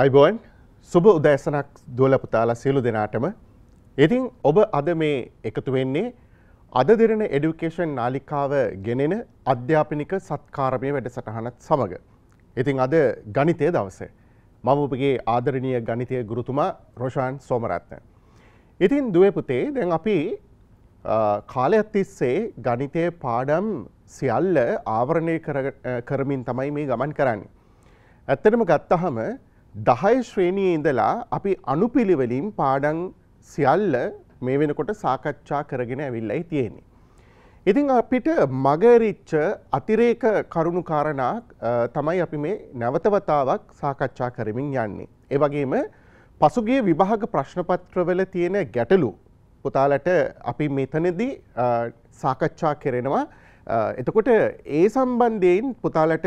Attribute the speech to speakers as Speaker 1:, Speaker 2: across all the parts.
Speaker 1: අයිබෝන් සුබ උදෑසනක් දුවල පුතාලා සියලු දෙනාටම ඉතින් ඔබ අද මේ එකතු වෙන්නේ අද දෙරෙන එඩුකේෂන් නාලිකාව ගෙනෙන අධ්‍යාපනික සත්කාරමය වැඩසටහනත් සමඟ. ඉතින් අද ගණිතය දවසේ. මම ඔබගේ ආදරණීය ගණිතය ගුරුතුමා රෝෂාන් සෝමරත්න. ඉතින් දුවේ පුතේ දැන් අපි කාලයක් තිස්සේ ගණිතය පාඩම් සියල්ල ආවරණය කරමින් තමයි මේ ගමන් කරන්නේ. ඇත්තටම ගත්තහම දහය ශ්‍රේණිය ඉඳලා අපි අනුපිළිවෙලින් පාඩන් සියල්ල මේ වෙනකොට සාකච්ඡා කරගෙන ඇවිල්ලයි තියෙන්නේ. ඉතින් අපිට මගරිච්ච අතිරේක කරුණු කාරණා තමයි අපි මේ නැවතවතාවක් සාකච්ඡා කරමින් යන්නේ. ඒ වගේම පසුගිය විභාග ප්‍රශ්නපත්‍රවල තියෙන ගැටලු පුතාලට අපි මෙතනදී සාකච්ඡා කරනවා. එතකොට ඒ සම්බන්ධයෙන් පුතාලට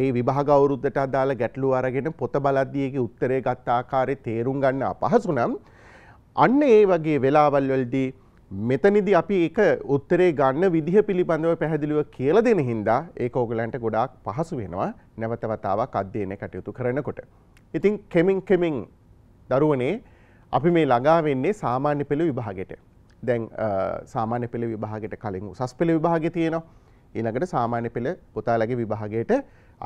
Speaker 1: ඒ විභාග අවුරුද්දට අදාළ ගැටලු අරගෙන පොත බලද්දියගේ උත්තරේ ගත්ත ආකාරයේ තේරුම් ගන්න අපහසු නම් අන්න ඒ වගේ වෙලාවල් වලදී මෙතනිදි අපි එක උත්තරේ ගන්න විදිහ පිළිබඳව පැහැදිලිව කියලා දෙන හින්දා ඒක ඕගලන්ට ගොඩාක් පහසු වෙනවා නැවත වතාවක් අධ්‍යයනය කටයුතු කරනකොට. ඉතින් කෙමින් කෙමින් දරුවනේ අපි මේ ළඟා වෙන්නේ සාමාන්‍ය පෙළ විභාගෙට. දැන් සාමාන්‍ය පෙළ විභාගෙට කලින් උසස් පෙළ විභාගෙ තියෙනවා. ඊළඟට සාමාන්‍ය පෙළ පුතාලගේ විභාගයට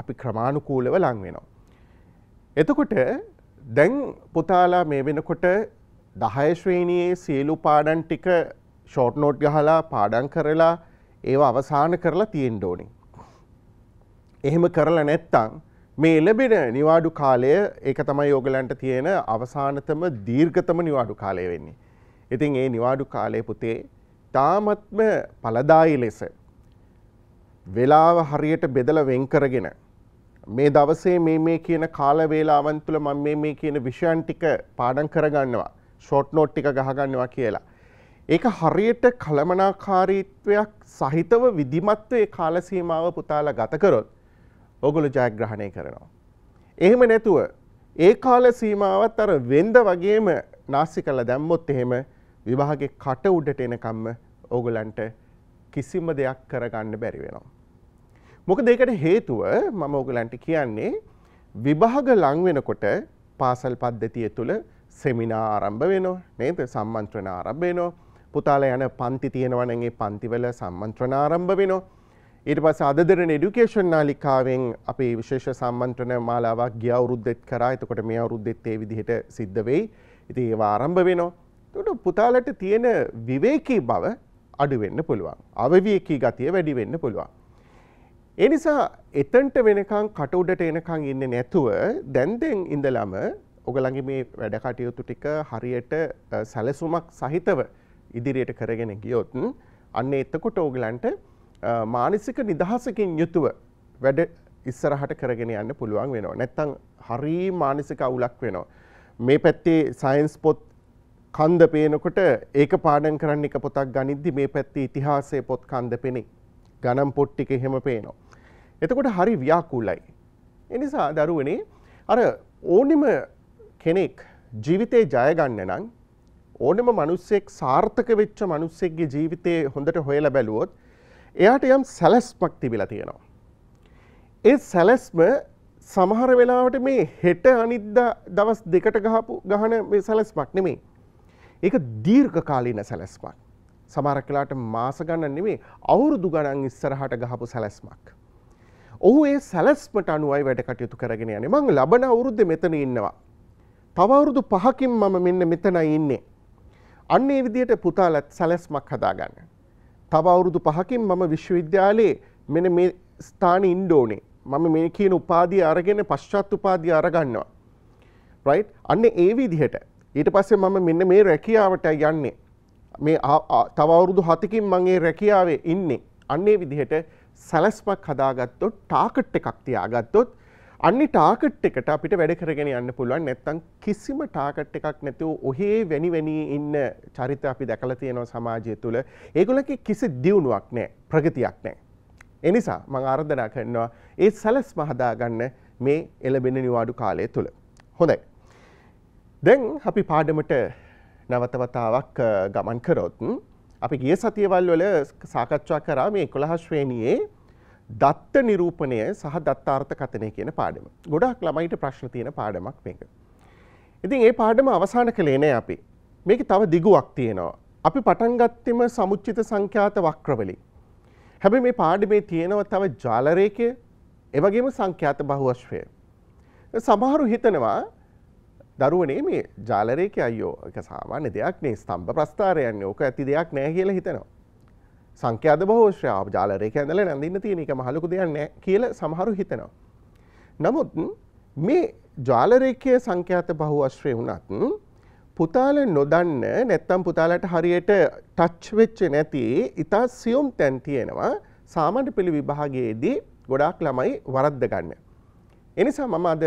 Speaker 1: අපි ක්‍රමානුකූලව ලං වෙනවා. එතකොට දැන් පුතාලා මේ වෙනකොට දහය ශ්‍රේණියයේ සියලු පාඩන් ටික ෂෝට් නෝට් ගහලා පාඩන් කරලා ඒවා අවසාන කරලා තියෙන්න ඕනි. එහෙම කරලා නැත්තම් මේ ලැබෙන නිවාඩු කාලය ඒක තමයි ඕගලන්ට තියෙන අවසානතම දීර්ඝතම නිවාඩු කාලය වෙන්නේ. ඉතින් ඒ නිවාඩු කාලය පුතේ තාමත්ම පළදායි ලෙස වෙලාව හරියට බෙදල වෙන් කරගෙන මේ දවසේ මේ මේ කියන කාල වේලාවන් තුළ මම මේ මේ කියන විෂයන් ටික පාඩම් කරගන්නවා ෂෝට් නෝට් ටික ගහගන්නවා කියලා. ඒක හරියට කළමනාකාරීත්වයක් සහිතව විධිමත්වයේ කාල සීමාව පුතාලා ගත කරොත් ඕගොල්ලෝ ජයග්‍රහණය කරනවා. එහෙම නැතුව ඒ කාල සීමාවත් අර වෙන්ද වගේම නාස්ති කළා දැම්මොත් එහෙම විභාගේ කට උඩට එනකම්ම ඕගලන්ට කිසිම දෙයක් කරගන්න බැරි වෙනවා. මොකද ඒකට හේතුව මම ඔයගලන්ට කියන්නේ විභාග ලං වෙනකොට පාසල් පද්ධතිය තුල සෙමිනා ආරම්භ වෙනවා නේද? සම්මන්ත්‍රණ ආරම්භ වෙනවා. පුතාලා යන පන්ති තියෙනවා නම් ඒ පන්තිවල සම්මන්ත්‍රණ ආරම්භ වෙනවා. ඊට පස්සේ අද දෙරණ এডুকেෂන් නාලිකාවෙන් අපේ විශේෂ සම්මන්ත්‍රණ මාලාවක් ගිය අවුරුද්දෙත් කරා. එතකොට මේ අවුරුද්දෙත් ඒ විදිහට සිද්ධ වෙයි. ඉතින් ඒවා ආරම්භ වෙනවා. එතකොට පුතාලට තියෙන විවේකී බව අඩු වෙන්න පුළුවන්. අවවිවේකී ගතිය වැඩි වෙන්න පුළුවන්. ඒ නිසා එතන්ට වෙනකං කටුඩට එනකං ඉන්න නැතුව දැන්දෙන් ඉඳලම ඔගලගේ මේ වැඩ කටයුතු ටික හරියට සැලසුමක් සහිතව ඉදිරියට කරගෙන ගියොත්න් අන්න එත්තකොට ඕගලන්ට මානසික නිදහසකින් යුතුව වැඩ ඉස්සරහට කරගෙන යන්න පුළුවන් වෙනවා. නැත්තං හරි මානසික අවුලක් වෙනවා. මේ පැත්තේ සයින්ස් පොත් කන්ද පේනකොට ඒක පාඩන් කරන්න එක පොතක් ගනිද්දි මේ පැත්තේ ඉතිහාසය පොත් කන්ද පෙනේ. ගණම් පොට්ටික එහෙම පේනවා. එතකොට හරි ව්‍යාකූලයි. එනිසා දරුවනේ අර ඕනිම කෙනෙක් ජීවිතේ ජයගන්න නම් ඕනෙම මනුස්සෙක් සාර්ථක වෙච්ච මනුස්සෙක්ගේ ජීවිතය හොඳට හොයලා බැලුවොත් එයාට යම් සැලැස්මක් තිබිලා තියෙනවා. ඒ සැලැස්ම සමහර වෙලාවට මේ හෙට අනිද්දා දවස් දෙකට ගහපු ගහන මේ සැලැස්මක් නෙමෙයි. ඒක දීර්ඝකාලීන සැලැස්මක්. සමහර වෙලාවට මාස ගණන් නෙමෙයි අවුරුදු ගණන් ඉස්සරහට ගහපු සැලැස්මක්. ඔහු ඒ සැලස්මට අනුවයි වැඩ කටයුතු කරගෙන යන මං ලබන අවුරුද්ධ මෙතන ඉන්නවා. තවරුදු පහකින් මම මෙන්න මෙතනයි ඉන්නේ. අන්න ඒ විදියට පුතාලත් සැලැස්මක් හදාගන්න. තව අවුරුදු පහකින් මම විශ්වවිද්‍යාලයේ මෙන මේ ස්ථාන ඉන්ඩෝනේ මම මේ කියන උපාදී අරගෙන පශ්චාත් උපාදී අරගන්නවා. රයි් අන්න ඒ විදිහට ඊට පස්සේ මම මෙන්න මේ රැකියාවට යන්නේ. මේ තවවුරුදු හතකින් මගේ රැකියාවේ ඉන්නේ අන්නේ විදිහට සැලස්මක් හදාගත්තොත් ටාකට් එකක් තියාගත්තොත් අනි ටාකට් එකට අපිට වැඩ කරගෙන යන්න පුළුවන් නැත්තං කිසිම ටාකට් එකක් නැතිව ඔහේ වැනිවැනී ඉන්න චරිත අපි දැකල තියෙනවා සමාජය තුළ ඒගොලක කිසි දියුණුවක් නෑ ප්‍රගතියක් නෑ. එනිසා මං ආර්ධනා කරනවා ඒ සැලස් මහදාගන්න මේ එලබෙන නිවාඩු කාලය තුළ. හොඳයි. දැන් අපි පාඩමට නවතවතාවක් ගමන් කරොත්න්. අපි ගිය සතියවල් වල සාකච්ඡා කරා මේ 11 ශ්‍රේණියේ දත්ත නිරූපණය සහ දත්තාර්ථ කථනය කියන පාඩම. ගොඩක් ළමයිට ප්‍රශ්න තියෙන පාඩමක් මේක. ඉතින් ඒ පාඩම අවසන් කළේ නෑ අපි. මේක තව දිගුවක් තියෙනවා. අපි පටන් ගත්තෙම සමුච්චිත සංඛ්‍යාත වක්‍රවලින්. හැබැයි මේ පාඩමේ තියෙනවා තව ජාල රේඛය, ඒ වගේම සංඛ්‍යාත බහුවශ්‍රය. සමහරු හිතනවා දරුවනේ මේ ජාලරයක අයෝ සාමාන්‍ය දෙයක් නේ ස්තම්භ ප්‍රස්ථාරයන් ඕක ඇති දෙයක් නෑ කියලා හිතනවා. සංඛ්‍යාද භෝෂ්‍යාව ජාලරයක ඇඳල නැඳන්න තියෙන එක මහලකු දෙයක් නෑ කියල සමහරු හිතනවා. නමුත් මේ ජාලරේකය සංඛ්‍යාත බහු අශ්‍රය වුණත් පුතාල නොදන්න නැත්තම් පුතාලට හරියට ටච්වෙච්ච නැති ඉතා සියුම් තැන් තියෙනවා සාමන්ට පිළි විභාගයේදී ගොඩාක් ළමයි වරද්ද ගන්න. එනිසා මම අද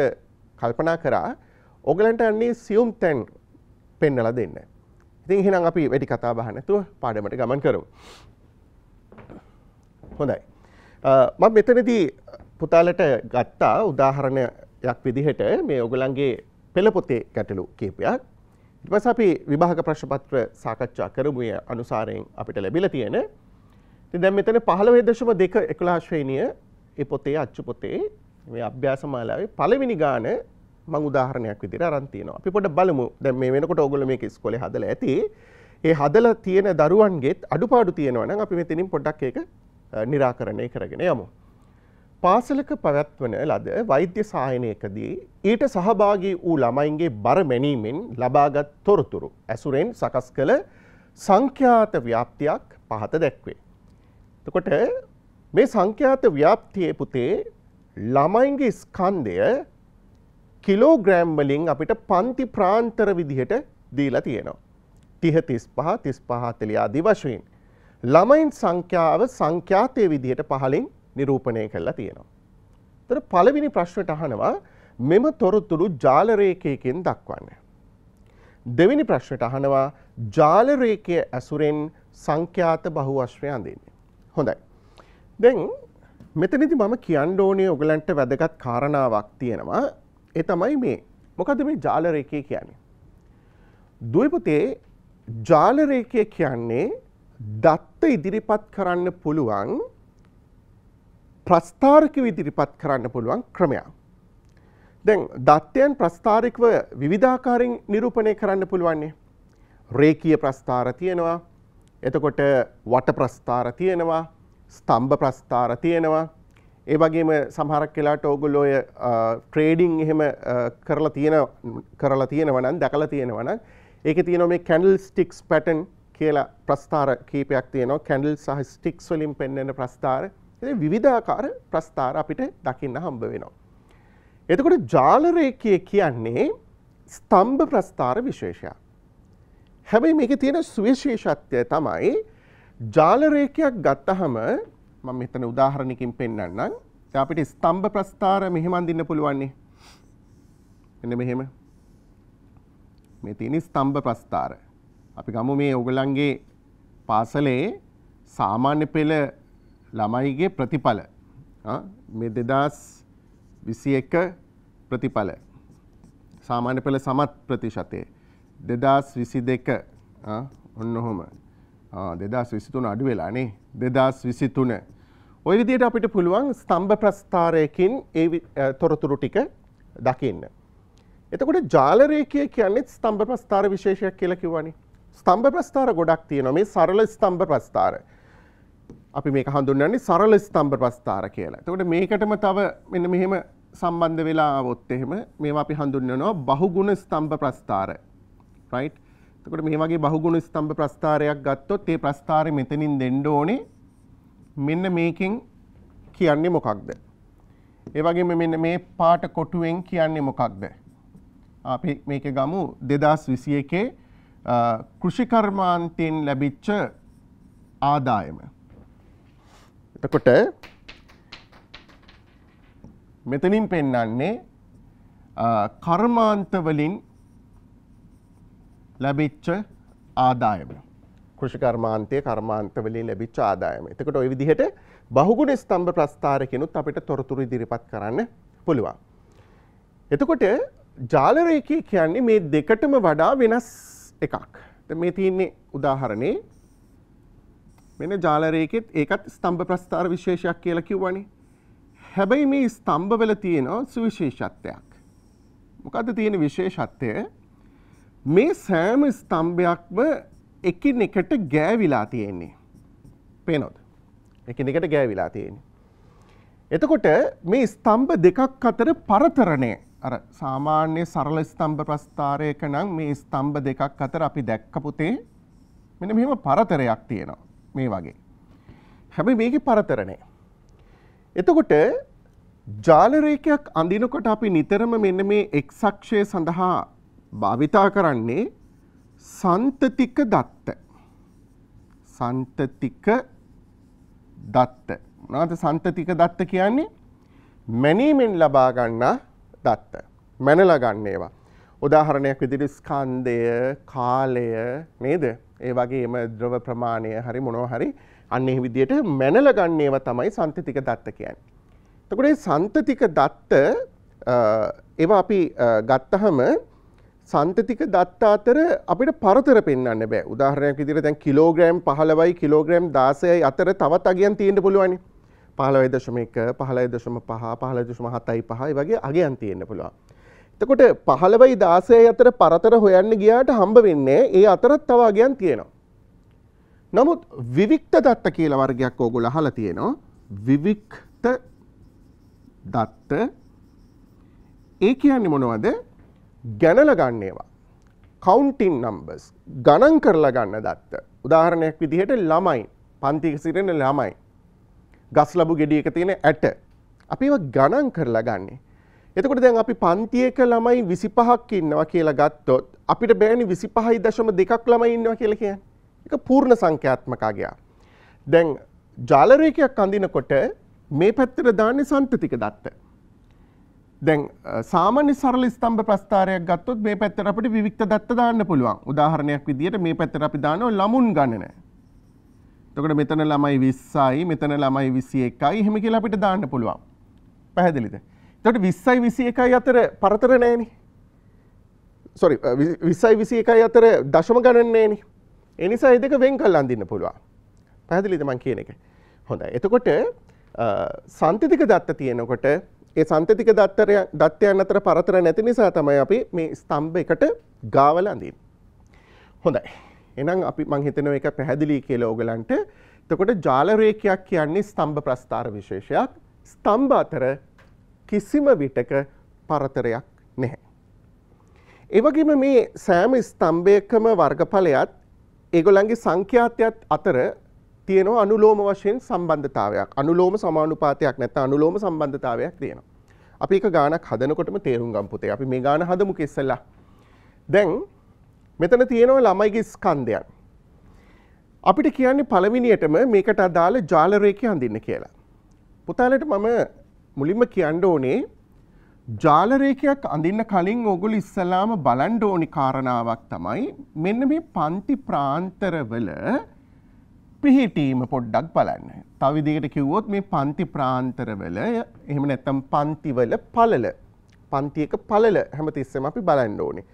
Speaker 1: කල්පනා කරා ඕගලන්ට අන්නේ සියුම් තැන් පෙන්නල දෙන්න. ඉතින් හෙනම් අපි වැඩි කතා බහනැතුව පාඩමට ගමන් කරමු. හොඳයි. මම මෙතනදී පුතාලට ගත්තා උදාහරණයක් විදිහට මේ ඔගලන්ගේ පෙළපොතේ ගැටලු කීපයක්. ඊට පස්සේ අපි විභාග ප්‍රශ්නපත්‍ර සාකච්ඡා කරමු ඒ අනුසාරයෙන් අපිට ලැබිලා තියෙන. ඉතින් දැන් මෙතන 15.2 11 ශ්‍රේණිය ඒ පොතේ අච්චු පොතේ මේ අභ්‍යාස මාලාවේ පළවෙනි ගාන මං උදාහරණයක් විදිහට අරන් තියෙනවා. අපි පොඩ්ඩක් බලමු. දැන් මේ වෙනකොට ඕගොල්ලෝ මේක ඉස්කෝලේ හදලා ඇති. ඒ හදලා තියෙන දරුවන්ගෙත් අඩුපාඩු තියෙනවා නම් අපි මෙතනින් පොඩ්ඩක් ඒක निराකරණය කරගෙන යමු. පාසලක පැවැත්වන ලද වෛද්‍ය සහායනයකදී ඊට සහභාගී වූ ළමයින්ගේ බර මැනීමෙන් ලබාගත් තොරතුරු ඇසුරෙන් සකස් කළ සංඛ්‍යාත ව්‍යාප්තියක් පහත දැක්වේ. එතකොට මේ සංඛ්‍යාත ව්‍යාප්තියේ පුතේ ළමයින්ගේ ස්කන්ධය කිලෝග්‍රෑම් වලින් අපිට පන්ති ප්‍රාන්තර විදිහට දීලා තියෙනවා. 30 35 35 40 ආදී වශයෙන්. ළමයින් සංඛ්‍යාව සංඛ්‍යාතයේ විදිහට පහලින් නිරූපණය කරලා තියෙනවා. ඒතර පළවෙනි ප්‍රශ්නට අහනවා මෙම තොරතුරු ජාල රේඛයකින් දක්වන්න. දෙවෙනි ප්‍රශ්නට අහනවා ජාල රේඛය ඇසුරෙන් සංඛ්‍යාත බහුවශ්‍රය අඳින්න. හොඳයි. දැන් මෙතනදී මම කියන්න ඕනේ ඔයගලන්ට වැදගත් කාරණාවක් තියෙනවා. ඒ තමයි මේ මොකද මේ ජාලරේකය කියන්නේ. දුවපතේ ජාලරේකය කියන්නේ දත්ත ඉදිරිපත් කරන්න පුළුවන් ප්‍රස්ථාරකව ඉදිරිපත් කරන්න පුළුවන් ක්‍රමයක්. දැන් දත්තයන් ප්‍රස්ථාරිකව විවිධාකාරයෙන් නිරූපණය කරන්න පුළුවන්නේ. රේකීය ප්‍රස්ථාර තියෙනවා. එතකොට වට ප්‍රස්ථාර තියෙනවා. ස්තම්භ ප්‍රස්ථාර තියෙනවා. ඒ වගේම සමහරක් වෙලාට ඕගොල්ලෝ ඔය ට්‍රේඩින් එහෙම කරලා තියෙන කරලා තියෙනවා නම් දැකලා තියෙනවා නම් ඒකේ තියෙනවා මේ කැන්ඩල් ස්ටික්ස් පැටර්න් කියලා ප්‍රස්ථාර කීපයක් තියෙනවා කැන්ඩල් සහ ස්ටික්ස් වලින් පෙන්වන ප්‍රස්ථාර ඉතින් විවිධාකාර ප්‍රස්ථාර අපිට දකින්න හම්බ වෙනවා එතකොට ජාල රේඛය කියන්නේ ස්තම්භ ප්‍රස්ථාර විශේෂයක් හැබැයි මේකේ තියෙන සුවිශේෂත්වය තමයි ජාල රේඛයක් ගත්තහම මම මෙතන උදාහරණකින් පෙන්වන්නම්. දැන් අපිට ස්තම්භ ප්‍රස්ථාර මෙහෙම අඳින්න පුළුවන් නේ. මෙන්න මෙහෙම. මේ තියෙන ස්තම්භ ප්‍රස්ථාර. අපි ගමු මේ ඔයගලන්ගේ පාසලේ සාමාන්‍ය පෙළ ළමයිගේ ප්‍රතිඵල මේ දෙදස් විසි එක ප්‍රතිඵල සාමාන්‍ය පෙළ සමත් ප්‍රතිශතය දෙදස් විසි දෙක ඔන්න ඔහොම දෙදස් විසිතුන අඩු වෙලානේ දෙදස් විසිතුන. ඔය විදියට අපිට පුළුවන් ස්තම්භ ප්‍රස්ථාරයකින් ඒ තොරතුරු ටික දකින්න. එතකොට ජාලරේකය කියන්නේ ස්තම්භ ප්‍රස්ථාර විශේෂයක් කියලා කිව්වනේ. ස්තම්භ ප්‍රස්ථාර ගොඩක් තියෙනවා මේ සරල ස්තම්භ ප්‍රස්ථාර. අපි මේක හඳුන්වන්නේ සරල ස්තම්භ ප්‍රස්ථාර කියලා. එතකොට මේකටම තව මෙන්න මෙහෙම සම්බන්ධ වෙලා આવොත් එහෙම මේවා අපි හඳුන්වනවා බහුගුණ ස්තම්භ ප්‍රස්ථාර. right එතකොට මේ වගේ බහුගුණ ස්තම්භ ප්‍රස්ථාරයක් ගත්තොත් ඒ ප්‍රස්ථාරය මෙතනින් දෙන්න ඕනේ මෙන්න මේකෙන් කියන්නේ මොකක්ද? ඒ වගේම මෙන්න මේ පාට කොටුවෙන් කියන්නේ මොකක්ද? අපි මේක ගමු 2021 කෘෂිකර්මාන්තයෙන් ලැබිච්ච ආදායම. එතකොට මෙතනින් පෙන්වන්නේ කර්මාන්ත වලින් ලැබිච්ච ආදායම. කෘෂිකර්මාන්තය කර්මාන්තවලින් ලැබිච්ච ආදායම. එතකට ඔය විදිහට බහුගුණ ස්තම්භ ප්‍රස්ථාරකෙනුත් අපිට තොරතුරු ඉදිරිපත් කරන්න පුළුවන්. එතකොට ජාලරේකී කියන්නේ මේ දෙකටම වඩා වෙනස් එකක්. මේ තියන්නේ උදාහරණේ මෙන ජාලරේකෙත් ඒකත් ස්තම්භ ප්‍රස්ථාර විශේෂයක් කියලා කිව්වනේ. හැබැයි මේ ස්තම්භවල තියෙනවා සුවිශේෂත්වයක්. මොකද්ද තියෙන විශේෂත්වය? මේ සෑම ස්තම්භයක්ම එකිනෙකට ගෑවිලා තියෙන්නේ. පේනොද? එකිනෙකට ගෑවිලා තියෙන්නේ. එතකොට මේ ස්තම්භ දෙකක් අතර පරතරණය අර සාමාන්‍ය සරල ස්තම්භ ප්‍රස්ථාරයක නම් මේ ස්තම්භ දෙකක් අතර අපි දැක්ක පුතේ මෙන්න මෙහෙම පරතරයක් තියෙනවා මේ වගේ. හැබැයි මේකේ පරතරණය. එතකොට ජාල රේඛයක් අඳිනකොට අපි නිතරම මෙන්න මේ x අක්ෂය සඳහා භාවිතා කරන්නේ සන්තතික දත්ත. සන්තතික දත්ත. මොනවද සන්තතික දත්ත කියන්නේ? මැනීමෙන් ලබා ගන්නා දත්ත. මැනලා ගන්න ඒවා. උදාහරණයක් විදිහට ස්කන්ධය, කාලය නේද? ඒ වගේම ද්‍රව ප්‍රමාණය හරි මොනවා හරි අන්න ඒ විදිහට මැනලා ගන්න ඒවා තමයි සන්තතික දත්ත කියන්නේ. එතකොට මේ සන්තතික දත්ත ඒවා අපි ගත්තහම සන්තතික දත්ත අතර අපිට පරතර පෙන්න්න බෑ උදාහරණයක් ඉදිර දැන් කිලෝග්‍රෑම් පහලවයි කිලෝග්‍රෑම් දාසයයි අතර තවත් අගයන් තියෙන්ට පුළුවනි පහලවයි දශමක පහලයි දශම පහ පහල දුශම හතයි පහයි වගේ අගයන් තියෙන්න්න පුළුවන්. එතකොට පහලවයි දාසය අතර පරතර හොයන්න ගියාට හම්බ වෙන්නේ ඒ අතරත් තව අගයන් තියෙනවා. නමුත් විවික්ත දත්ත කියල වර්ගයක් ඕගුල හල තියෙනවා විවික්ත දත්ත ඒ කියන්නේ මොනවද ගැනල ගන්න ඒවා. කවුන්ටින් නම්බස් ගණන් කරලා ගන්න දත්ත. උදාහරණයක් විදිහට ළමයි පන්තික සිරෙන ළමයි. ගස් ලබු ගෙඩියක තියෙන ඇට. අපි ගණන් කරලා ගන්නේ. එතකොට දැන් අපි පන්තියක ළමයි 25ක් ඉන්නවා කියලා ගත්තොත් අපිට බෑනේ 25.2ක් ළමයි ඉන්නවා කියලා කියන්නේ. ඒක පූර්ණ සංඛ්‍යාත්මක අගයක්. දැන් ජාල රේඛයක් අඳිනකොට මේ පැත්තට දාන්නේ සම්පතික දත්ත. දැන් සාමාන්‍ය සරල ස්තම්භ ප්‍රස්ථාරයක් ගත්තොත් මේ පැත්තට අපිට විවික්ත දත්ත දාන්න පුළුවන්. උදාහරණයක් විදිහට මේ පැත්තට අපි දානවා ළමුන් ගණන. එතකොට මෙතන ළමයි 20යි, මෙතන ළමයි 21යි එහෙම කියලා අපිට දාන්න පුළුවන්. පැහැදිලිද? එතකොට 20යි 21යි අතර පරතර නැහැනේ. sorry 20යි 21යි අතර දශම ගණන් නැහැනේ. ඒ නිසා මේ දෙක වෙන් කරලා අඳින්න පුළුවන්. පැහැදිලිද මම කියන එක? හොඳයි. එතකොට සංතතික දත්ත තියෙනකොට ඒ සන්තතික දත්තරය දත්වයන් අතර පරතර නැති නිසා තමයි අපි මේ ස්තම්භ එකට ගාවල අඳින්. හොඳයි. එහෙනම් අපි මං හිතන එක පැහැදිලි කියලා ඕගලන්ට. එතකොට ජාල රේඛයක් කියන්නේ ස්තම්භ ප්‍රස්ථාර විශේෂයක්. ස්තම්භ අතර කිසිම විටක පරතරයක් නැහැ. ඒ වගේම මේ සෑම ස්තම්භයකම වර්ගඵලයත් ඒගොල්ලන්ගේ සංඛ්‍යාතයත් අතර තියෙනවා අනුලෝම වශයෙන් සම්බන්ධතාවයක් අනුලෝම සමානුපාතයක් නැත්නම් අනුලෝම සම්බන්ධතාවයක් තියෙනවා. අපි එක ගානක් හදනකොටම තේරුම් ගම් පුතේ. අපි මේ ගාන හදමු කිස්සලා. දැන් මෙතන තියෙනවා ළමයිගේ ස්කන්ධයන්. අපිට කියන්නේ පළවෙනියටම මේකට අදාළ ජාල රේඛය හඳින්න කියලා. පුතාලට මම මුලින්ම කියන්න ඕනේ ජාල රේඛයක් අඳින්න කලින් ඕගොල්ලෝ ඉස්සලාම බලන්න ඕනි කාරණාවක් තමයි මෙන්න මේ පන්ති ප්‍රාන්තරවල පිහිටීම පොඩ්ඩක් බලන්න. තවිදිකට කිව්වොත් මේ පන්ති ප්‍රාන්තරවල එහෙම නැත්තම් පන්තිවල පළල පන්තියක පළල හැමතිස්සෙම අපි බලන්න ඕනේ.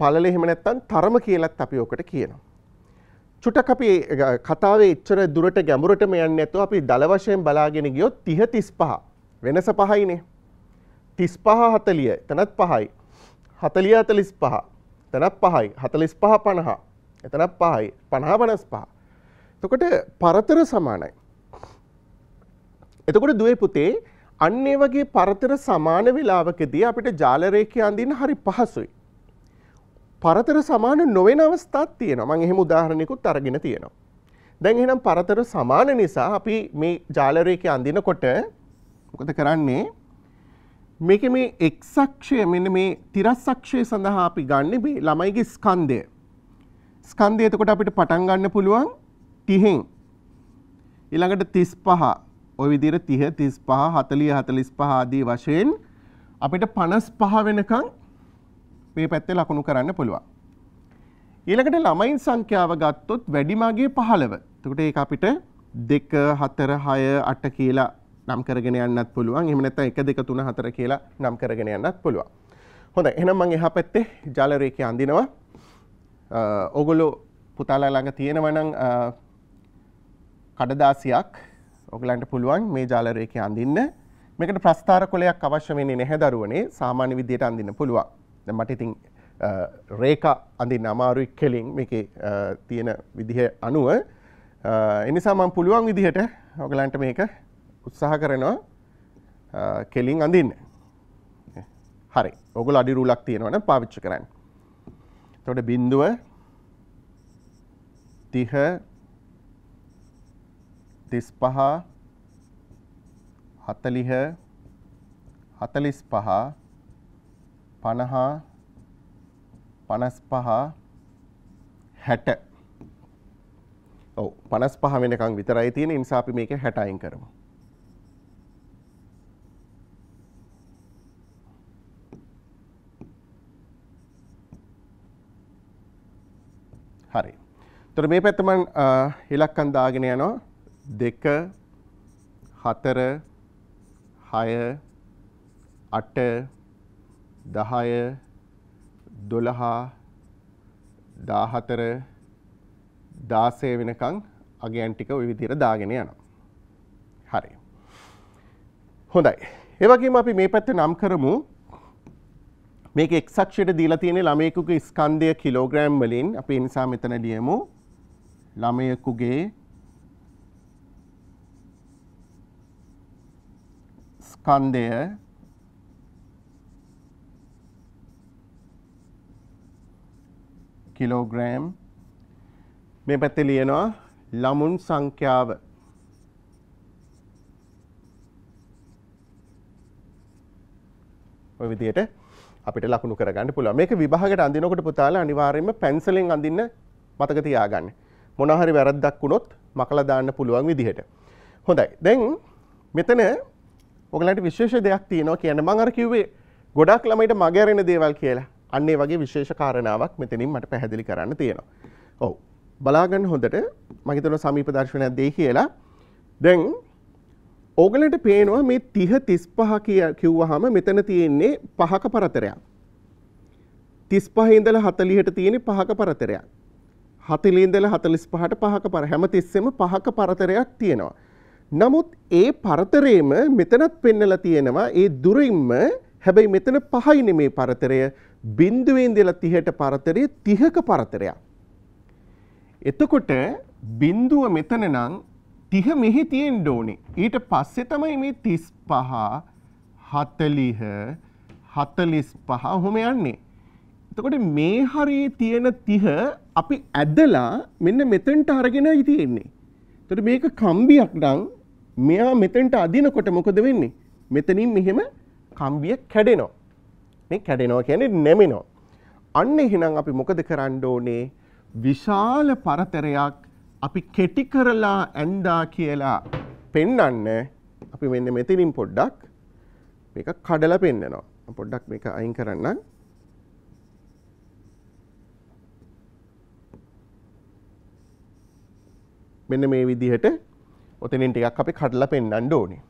Speaker 1: පළල එහෙම නැත්තම් තරම කියලත් අපි ඔකට කියනවා. චුටක් අපි කතාවේ එච්චර දුරට ගැඹුරටම යන්නේ නැතුව අපි දල වශයෙන් බලාගෙන ගියොත් 30 35 වෙනස පහයිනේ. 35 40 එතනත් පහයි. 40 45 එතනත් පහයි. 45 50 එතනත් පහයි. 50 55 එතකොට පරතර සමානයි. එතකොට දුවේ පුතේ අන්න ඒ වගේ පරතර සමාන වෙලාවකදී අපිට ජාල රේඛය අඳින්න හරි පහසුයි. පරතර සමාන නොවන අවස්ථාත් තියෙනවා. මම එහෙම උදාහරණයකුත් අරගෙන තියෙනවා. දැන් එහෙනම් පරතර සමාන නිසා අපි මේ ජාල රේඛය අඳිනකොට මොකද කරන්නේ? මේක මේ x අක්ෂය මෙන්න මේ තිරස් අක්ෂය සඳහා අපි ගන්න මේ ළමයිගේ ස්කන්ධය. ස්කන්ධය එතකොට අපිට පටන් ගන්න පුළුවන් තිහෙන් ඉළඟට තිස් පහ ඔය විදිර තිහ තිස් පහ හතලිය හතලිස් පහදී වශයෙන් අපිට පනස් පහ වෙනකං මේ පැත්තේ ලකුණු කරන්න පුළුවන්. ඊළඟට ළමයින් සංඛ්‍යාව ගත්තොත් වැඩිමගේ පහළව තකට ඒ අපිට දෙක හතර හය අට කියලා නම් කරගෙන යන්නත් පුළුවන් එමනත එක දෙක තුන හතර කියලා නම් කරගෙන යන්නත් පුළුවන්. හොඳ එනම් මං එහා පැත්තේ ජලරේක අඳිනවා ඕගොලෝ පුතාලා ළඟ තියෙනවනං කඩදාසියක් ඔගලන්ට පුළුවන් මේ ජාලරේක අඳින්න මේකට ප්‍රස්ථාර කොලයක් අවශ්‍ය වෙන්නේ නැහැ දරුවනේ සාමාන්‍ය විදියට අඳින්න පුළුවන් දැන් මට ඉතින් රේඛ අඳින්න අමාරුයි කෙලින් මේකේ තියෙන විදිහ අනුව එනිසා මම පුළුවන් විදිහට ඔගලන්ට මේක උත්සාහ කරනවා කෙලින් අඳින්න හරි ඔගොල්ලෝ අඩි රූලක් තියෙනවනම් පාවිච්චි කරන්න එතකොට බිඳුව 30 තිස්පහ හතලිහ හතලිස් පහ පණහා පනස් පහ හැට ඔව පනස් පහ වෙනකං විතරයි තියෙන නිසා අපි මේක හැටයින් කරමු හරි තොර මේ පැත්තමන් ඉලක්කන් දාගෙන යනවා දෙක හතර හය අට දහය දොළහා දාහතර දාසය වෙනකං අගයන් ටික ඔය විදිහට දාගෙන යනවා. හරි. හොඳයි. ඒ වගේම අපි මේ පැත්තේ නම් කරමු මේක x අක්ෂයට දීලා තියෙන්නේ ළමයෙකුගේ ස්කන්ධය කිලෝග්‍රෑම් වලින්. අපි ඒ නිසා මෙතන ලියමු ළමයෙකුගේ ස්කන්ධය කිලෝග්‍රෑම් මේ පැත්තේ ලියනවා ළමුන් සංඛ්‍යාව ඔය විදිහට අපිට ලකුණු කරගන්න පුළුවන්. මේක විභාගයට අඳිනකොට පුතාලා අනිවාර්යයෙන්ම පැන්සලෙන් අඳින්න මතක තියාගන්න. මොනවා හරි වැරද්දක් වුණොත් මකලා දාන්න පුළුවන් විදිහට. හොඳයි. දැන් මෙතන ඔගලට විශේෂ දෙයක් තියෙනවා කියන මං අර කිව්වේ ගොඩක් ළමයිට මගැරෙන දේවල් කියලා අන්නේ වගේ විශේෂ කාරණාවක් මෙතනින් මට පැහැදිලි කරන්න තියෙනවා. ඔව්. බලාගන්න හොඳට මගේ තන සමීප දර්ශනයක් දෙයි කියලා. දැන් ඕගලට පේනවා මේ 30 35 කිය කිව්වහම මෙතන තියෙන්නේ පහක පරතරයක්. 35 ඉඳලා 40ට තියෙන පහක පරතරයක්. 40 ඉඳලා 45ට පහක පර හැම තිස්සෙම පහක පරතරයක් තියෙනවා. නමුත් ඒ පරතරේම මෙතනත් පෙන්නලා තියෙනවා ඒ දුරින්ම හැබැයි මෙතන පහයි නෙමේ පරතරය බිඳුවෙන් දෙලා 30ට පරතරය 30ක පරතරයක්. එතකොට බිඳුව මෙතන නම් 30 මෙහි තියෙන්න ඕනේ. ඊට පස්සේ තමයි මේ 35 40 45 ඔහොම යන්නේ. එතකොට මේ හරියේ තියෙන 30 අපි ඇදලා මෙන්න මෙතෙන්ට අරගෙනයි තියෙන්නේ. එතකොට මේක කම්බියක් නම් මෙයා මෙතෙන්ට අදිනකොට මොකද වෙන්නේ? මෙතනින් මෙහෙම කම්බිය කැඩෙනවා. මේ කැඩෙනවා කියන්නේ නැමෙනවා. අන්න එහෙනම් අපි මොකද කරන්න ඕනේ? විශාල පරතරයක් අපි කෙටි කරලා ඇන්දා කියලා පෙන්වන්න අපි මෙන්න මෙතනින් පොඩ්ඩක් මේක කඩලා පෙන්නනවා. පොඩ්ඩක් මේක අයින් කරන්නම්. මෙන්න මේ විදිහට ඔතනින් ටිකක් අපි කඩලා පෙන්වන්න ඕනේ.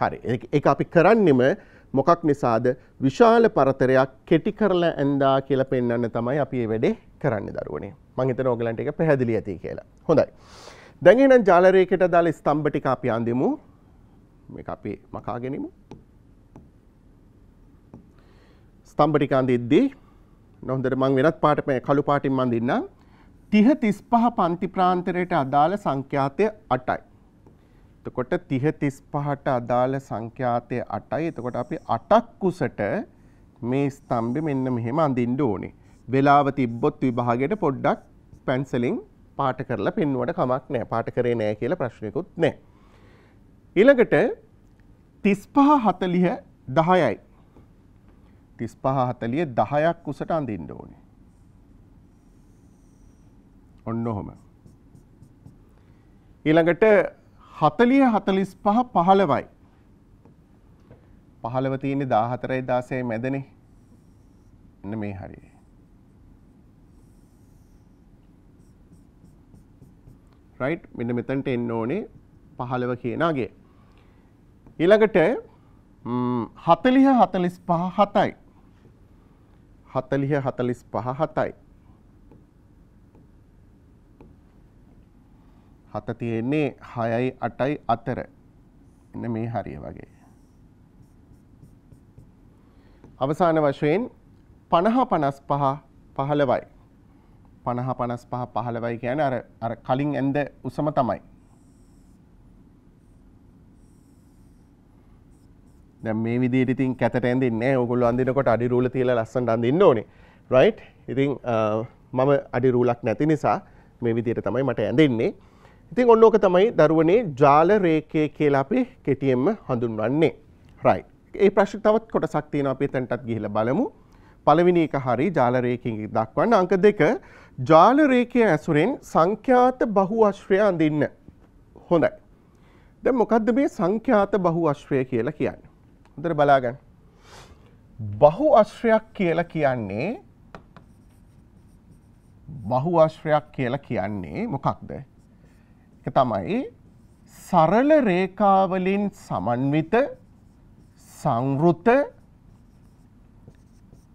Speaker 1: හරි ඒක අපි කරන්නෙම මොකක් නිසාද විශාල පරතරයක් කෙටි කරලා ඇන්දා කියලා පෙන්වන්න තමයි අපි මේ වැඩේ කරන්න දරුවනේ. මං හිතන ඕගලන්ට ඒක පැහැදිලි ඇති කියලා. හොඳයි. දැන් එහෙනම් ජාලරේකට දාලා ස්තම්භ ටික අපි අඳිමු. මේක අපි මකා ගෙනිමු. ස්තම්භ ටික අඳිද්දී නොහොඳට මං වෙනත් පාට කළු පාටින් මන් දින්නම්. 30 35 පන්ති ප්‍රාන්තරයට අදාළ සංඛ්‍යාතය 8යි. එතකොට 30 35ට අදාළ සංඛ්‍යාතය 8යි. එතකොට අපි 8ක් කුසට මේ ස්තම්භෙ මෙන්න මෙහෙම අඳින්න ඕනේ. වෙලාව තිබ්බොත් විභාගයට පොඩ්ඩක් පැන්සලින් පාට කරලා පෙන්වුවට කමක් නැහැ. පාට කරේ නැහැ කියලා ප්‍රශ්නයකුත් නැහැ. ඊළඟට 35 40 10යි. 35 40 10ක් කුසට අඳින්න ඕනේ. ඔන්න ඔහොම. ඊළඟට හතලිය හතලිස් පහ පහළවයි. පහළව තියෙන දාහතරයි දාසය මැදනේ එන්න මේ හරි. රයිට් මෙන්න මෙතන්ට එන්න ඕනේ පහළව කියනගේ. ඊළඟට හතලිහ හතලිස් පහ හතයි. හතලිහ හතලිස් පහ හතයි. හත තියෙන්නේ හයයි අටයි අතර එන්න මේ හරිය වගේ. අවසාන වශයෙන් පණහ පනස් පහ පහළවයි. පණහ පනස් පහ පහළවයි කියන අර කලින් ඇන්ද උසම තමයි. දැ මේ විදිට ඉතින් කැතට ඇඳන්නේ ඔකුල් අඳනකොට අඩි රූල තියල ලස්සට අඳන්න ඕනේ රයි් ඉතින් මම අඩි රූලක් නැති නිසා මේ විදියට තමයි මට ඇඳෙන්නේ ඉතින් ඔන්නෝක තමයි දරුවනේ ජාල රේකය කියලා අපේ කෙටියෙන්ම හඳුන්වන්නේ. රයි. ඒ ප්‍රශ්න තවත් කොටසක් තියෙනවා අපි එතනටත් ගිහිල්ලා බලමු. පළවෙනි එක හරි ජාල රේකයෙන් දක්වන්න අංක දෙක ජාල රේඛය ඇසුරෙන් සංඛ්‍යාත බහු අශ්‍රය අඳින්න. හොඳයි. දැන් මොකද්ද මේ සංඛ්‍යාත බහු අශ්‍රය කියලා කියන්නේ? හොඳට බලාගන්න. බහු අශ්‍රයක් කියලා කියන්නේ බහු අශ්‍රයක් කියලා කියන්නේ මොකක්ද? එක තමයි සරල රේඛාවලින් සමන්විත සංවෘත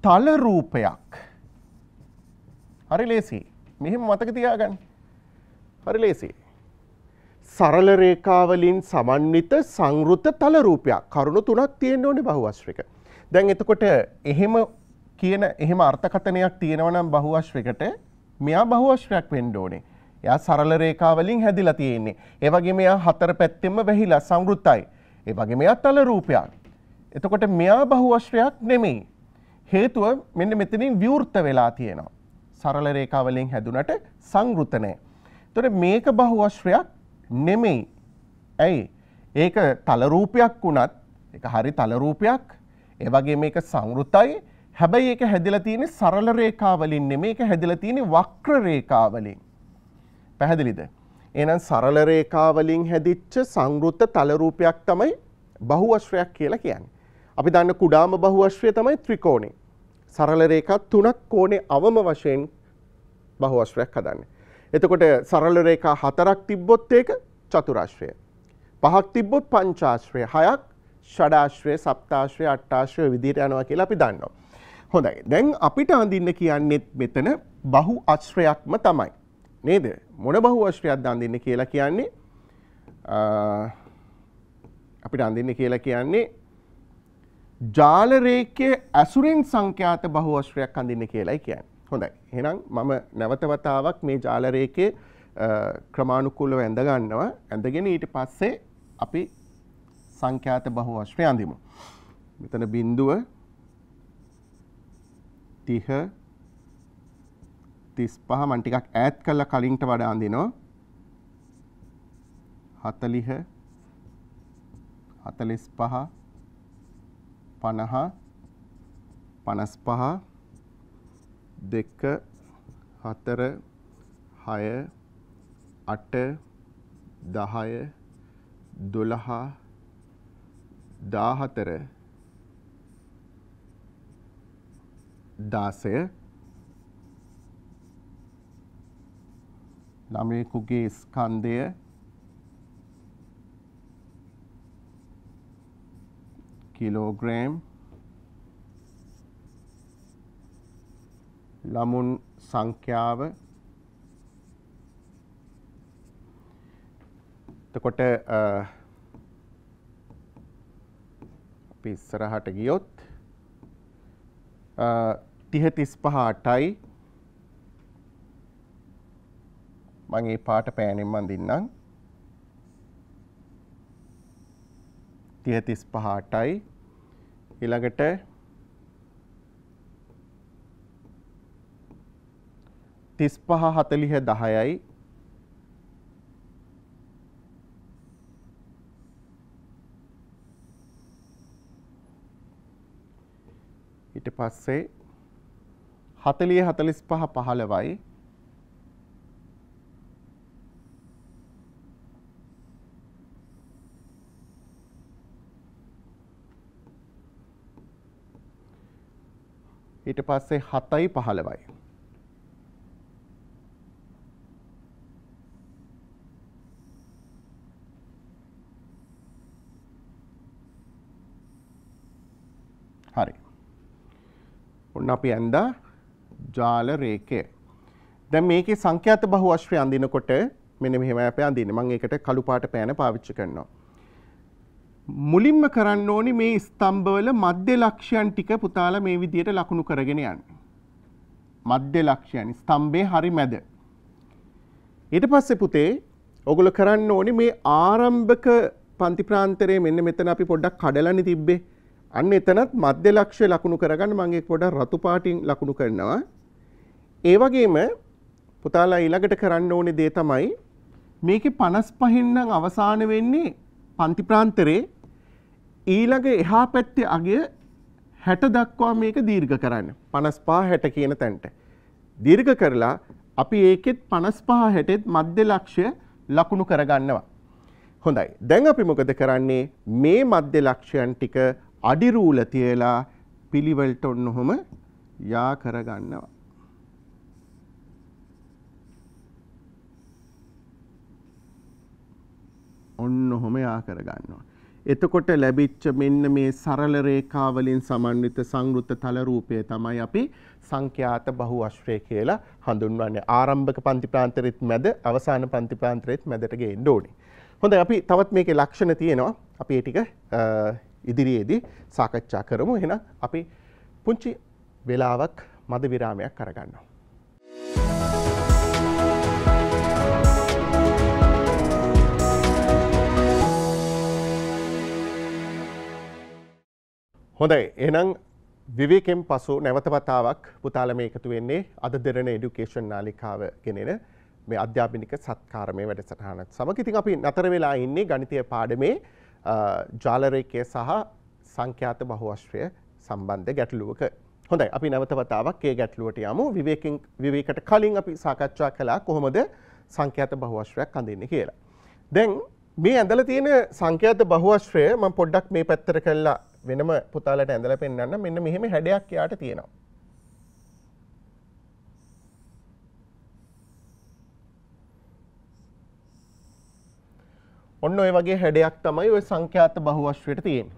Speaker 1: තල රූපයක්. හරි ලේසි. මෙහෙම මතක තියාගන්න. හරි ලේසි. සරල රේඛාවලින් සමන්විත සංවෘත තල රූපයක්. කරුණු තුනක් තියෙන්න ඕනේ බහුවස්ත්‍රික. දැන් එතකොට එහෙම කියන එහෙම අර්ථකථනයක් තියෙනවා නම් බහුවස්ත්‍රිකට මෙයා බහුවස්ත්‍රයක් වෙන්න ඕනේ. එයා සරල රේඛාවලින් හැදිලා තියෙන්නේ. ඒ වගේම එයා හතර පැත්තෙම වැහිලා සංවෘත්තයි. ඒ වගේම එයා තල රූපයක්. එතකොට මෙයා බහුවශ්‍රයක් නෙමෙයි. හේතුව මෙන්න මෙතනින් විවෘත වෙලා තියෙනවා. සරල රේඛාවලින් හැදුනට සංවෘත නැහැ. එතකොට මේක බහුවශ්‍රයක් නෙමෙයි. ඇයි? ඒක තල රූපයක් වුණත් ඒක හරි තල රූපයක්. ඒ වගේම මේක සංවෘතයි. හැබැයි ඒක හැදිලා තියෙන්නේ සරල රේඛාවලින් නෙමෙයි ඒක හැදිලා තියෙන්නේ වක්‍ර රේඛාවලින්. පැහැදිලිද. එනම් සරලරේකාවලින් හැදිච්ච සංගෘත්ත තලරූපයක් තමයි බහුවශ්‍රයක් කියලා කියන්නේ. අපි දන්න කුඩාම බහුවශ්‍රය තමයි ත්‍රිකෝණේ. සරලරේකා තුනක් කෝණේ අවම වශයෙන් බහුවශ්‍රයක් හදන්නේ. එතකොට සරලරේකා හතරක් තිබ්බොත් ඒක චතුරාශ්‍රය. පහක් තිබ්බොත් පංචාශ්‍රය, හයක් ෂඩාශ්‍රය, සප්තාශ්‍රය, අටාශ්‍රය විදිහට යනවා කියලා අපි දන්නවා. හොඳයි. දැන් අපිට අඳින්න කියන්නේත් මෙතන බහු අශ්‍රයක්ම තමයි. නේද මොන බහුවශ්‍රයක්ද අඳින්නේ කියලා කියන්නේ අපිට අඳින්නේ කියලා කියන්නේ ජාල රේඛයේ ඇසුරෙන් සංඛ්‍යාත බහුවශ්‍රයක් අඳින්නේ කියලායි කියන්නේ. හොඳයි. එහෙනම් මම නැවත වතාවක් මේ ජාල රේඛයේ ක්‍රමානුකූලව ඇඳ ගන්නවා. ඇඳගෙන ඊට පස්සේ අපි සංඛ්‍යාත බහුවශ්‍රය අඳිමු. මෙතන බිඳුව 30 35 මම ටිකක් ඈඩ් කරලා කලින්ට වඩා අඳිනවා 40 45 50 55 2 4 6 8 10 12 14 දාසය ළමයෙකුගේ ස්කන්ධය කිලෝග්‍රෑම් ළමුන් සංඛ්‍යාව එතකොට අපි ඉස්සරහට ගියොත් 30 35 8යි මම ඒ පාට පෑනෙන් මන් දෙන්නම් 30 35ටයි ඊළඟට තිස් පහ හතලිහ දහයයි ඊට පස්සේ හතලිය හතලිස් පහ පහළවයි ඊට පස්සේ 7යි 15යි. හරි. ඔන්න අපි ඇඳා ජාල රේඛය. දැන් මේකේ සංඛ්‍යාත බහුවශ්‍රය අඳිනකොට මෙන්න මෙහෙම අපි අඳින්නේ. මම ඒකට කළු පාට පෑන පාවිච්චි කරනවා. මුලින්ම කරන්න ඕනි මේ ස්තම්භවල මධ්‍ය ලක්ෂයන් ටික පුතාලා මේ විදියට ලකුණු කරගෙන යන්න. මධ්‍ය ලක්ෂයන් ස්තම්භයේ හරි මැද. ඊට පස්සේ පුතේ ඔගොල්ලෝ කරන්න ඕනි මේ ආරම්භක පන්ති ප්‍රාන්තරයේ මෙන්න මෙතන අපි පොඩ්ඩක් කඩලානේ තිබ්බේ. අන්න එතනත් මධ්‍ය ලක්ෂය ලකුණු කරගන්න මම ඒක පොඩ්ඩක් රතු පාටින් ලකුණු කරනවා. ඒ වගේම පුතාලා ඊළඟට කරන්න ඕනේ දේ තමයි මේකේ 55 නම් අවසාන වෙන්නේ පන්ති ප්‍රාන්තරේ ඊළඟ එහා පැත්තේ අගය හැට දක්වා මේක දීර්ඝ කරන්න පනස්පා හැට කියන තැන්ට. දීර්ඝ කරලා අපි ඒකෙත් පනස්පා හැටෙත් මධ්‍ය ලක්ෂය ලකුණු කරගන්නවා. හොඳයි දැන් අපි මොකද කරන්නේ මේ මධ්‍ය ලක්ෂයන් ටික අඩිරූල තියලා පිළිවෙල්ට ඔන්න ඔහොම යා කරගන්නවා. ඔන්න ඔහොම යා කරගන්නවා. එතකොට ලැබිච්ච මෙන්න මේ සරල රේඛාවලින් සමන්විත සංවෘත තල රූපය තමයි අපි සංඛ්‍යාත බහුවශ්‍රය කියලා හඳුන්වන්නේ. ආරම්භක පන්ති ප්‍රාන්තරෙත් මැද, අවසාන පන්ති ප්‍රාන්තරෙත් මැදට ගේන්න ඕනේ. හොඳයි අපි තවත් මේකේ ලක්ෂණ තියෙනවා. අපි ඒ ටික ඉදිරියේදී සාකච්ඡා කරමු. එහෙනම් අපි පුංචි වෙලාවක් මද විරාමයක් අරගන්නවා. හොඳයි එහෙනම් විවේකයෙන් පසු නැවත වතාවක් පුතාලම එකතු වෙන්නේ අද දෙරණ এডুকেෂන් නාලිකාව ගෙනෙන මේ අධ්‍යාපනික සත්කාරමේ වැඩසටහනත් සමග ඉතින් අපි නතර වෙලා ඉන්නේ ගණිතය පාඩමේ ජාලරේඛය සහ සංඛ්‍යාත බහුවස්ත්‍රය සම්බන්ධ ගැටලුවක හොඳයි අපි නැවත වතාවක් ඒ ගැටලුවට යමු විවේකයෙන් විවේකට කලින් අපි සාකච්ඡා කළා කොහොමද සංඛ්‍යාත බහුවස්ත්‍රයක් අඳින්නේ කියලා දැන් මේ ඇඳලා තියෙන සංඛ්‍යාත බහුවස්ත්‍රය මම පොඩ්ඩක් මේ පැත්තට කළා වෙනම පුතාලට ඇඳල පෙන්න්න මෙන්න මෙහෙම හැඩයක් යාට තියෙනවා. ඔන්න ඔය වගේ හැඩයක් තමයි ඔය සංඛ්‍යාත බහුවශ්වයට තියෙන.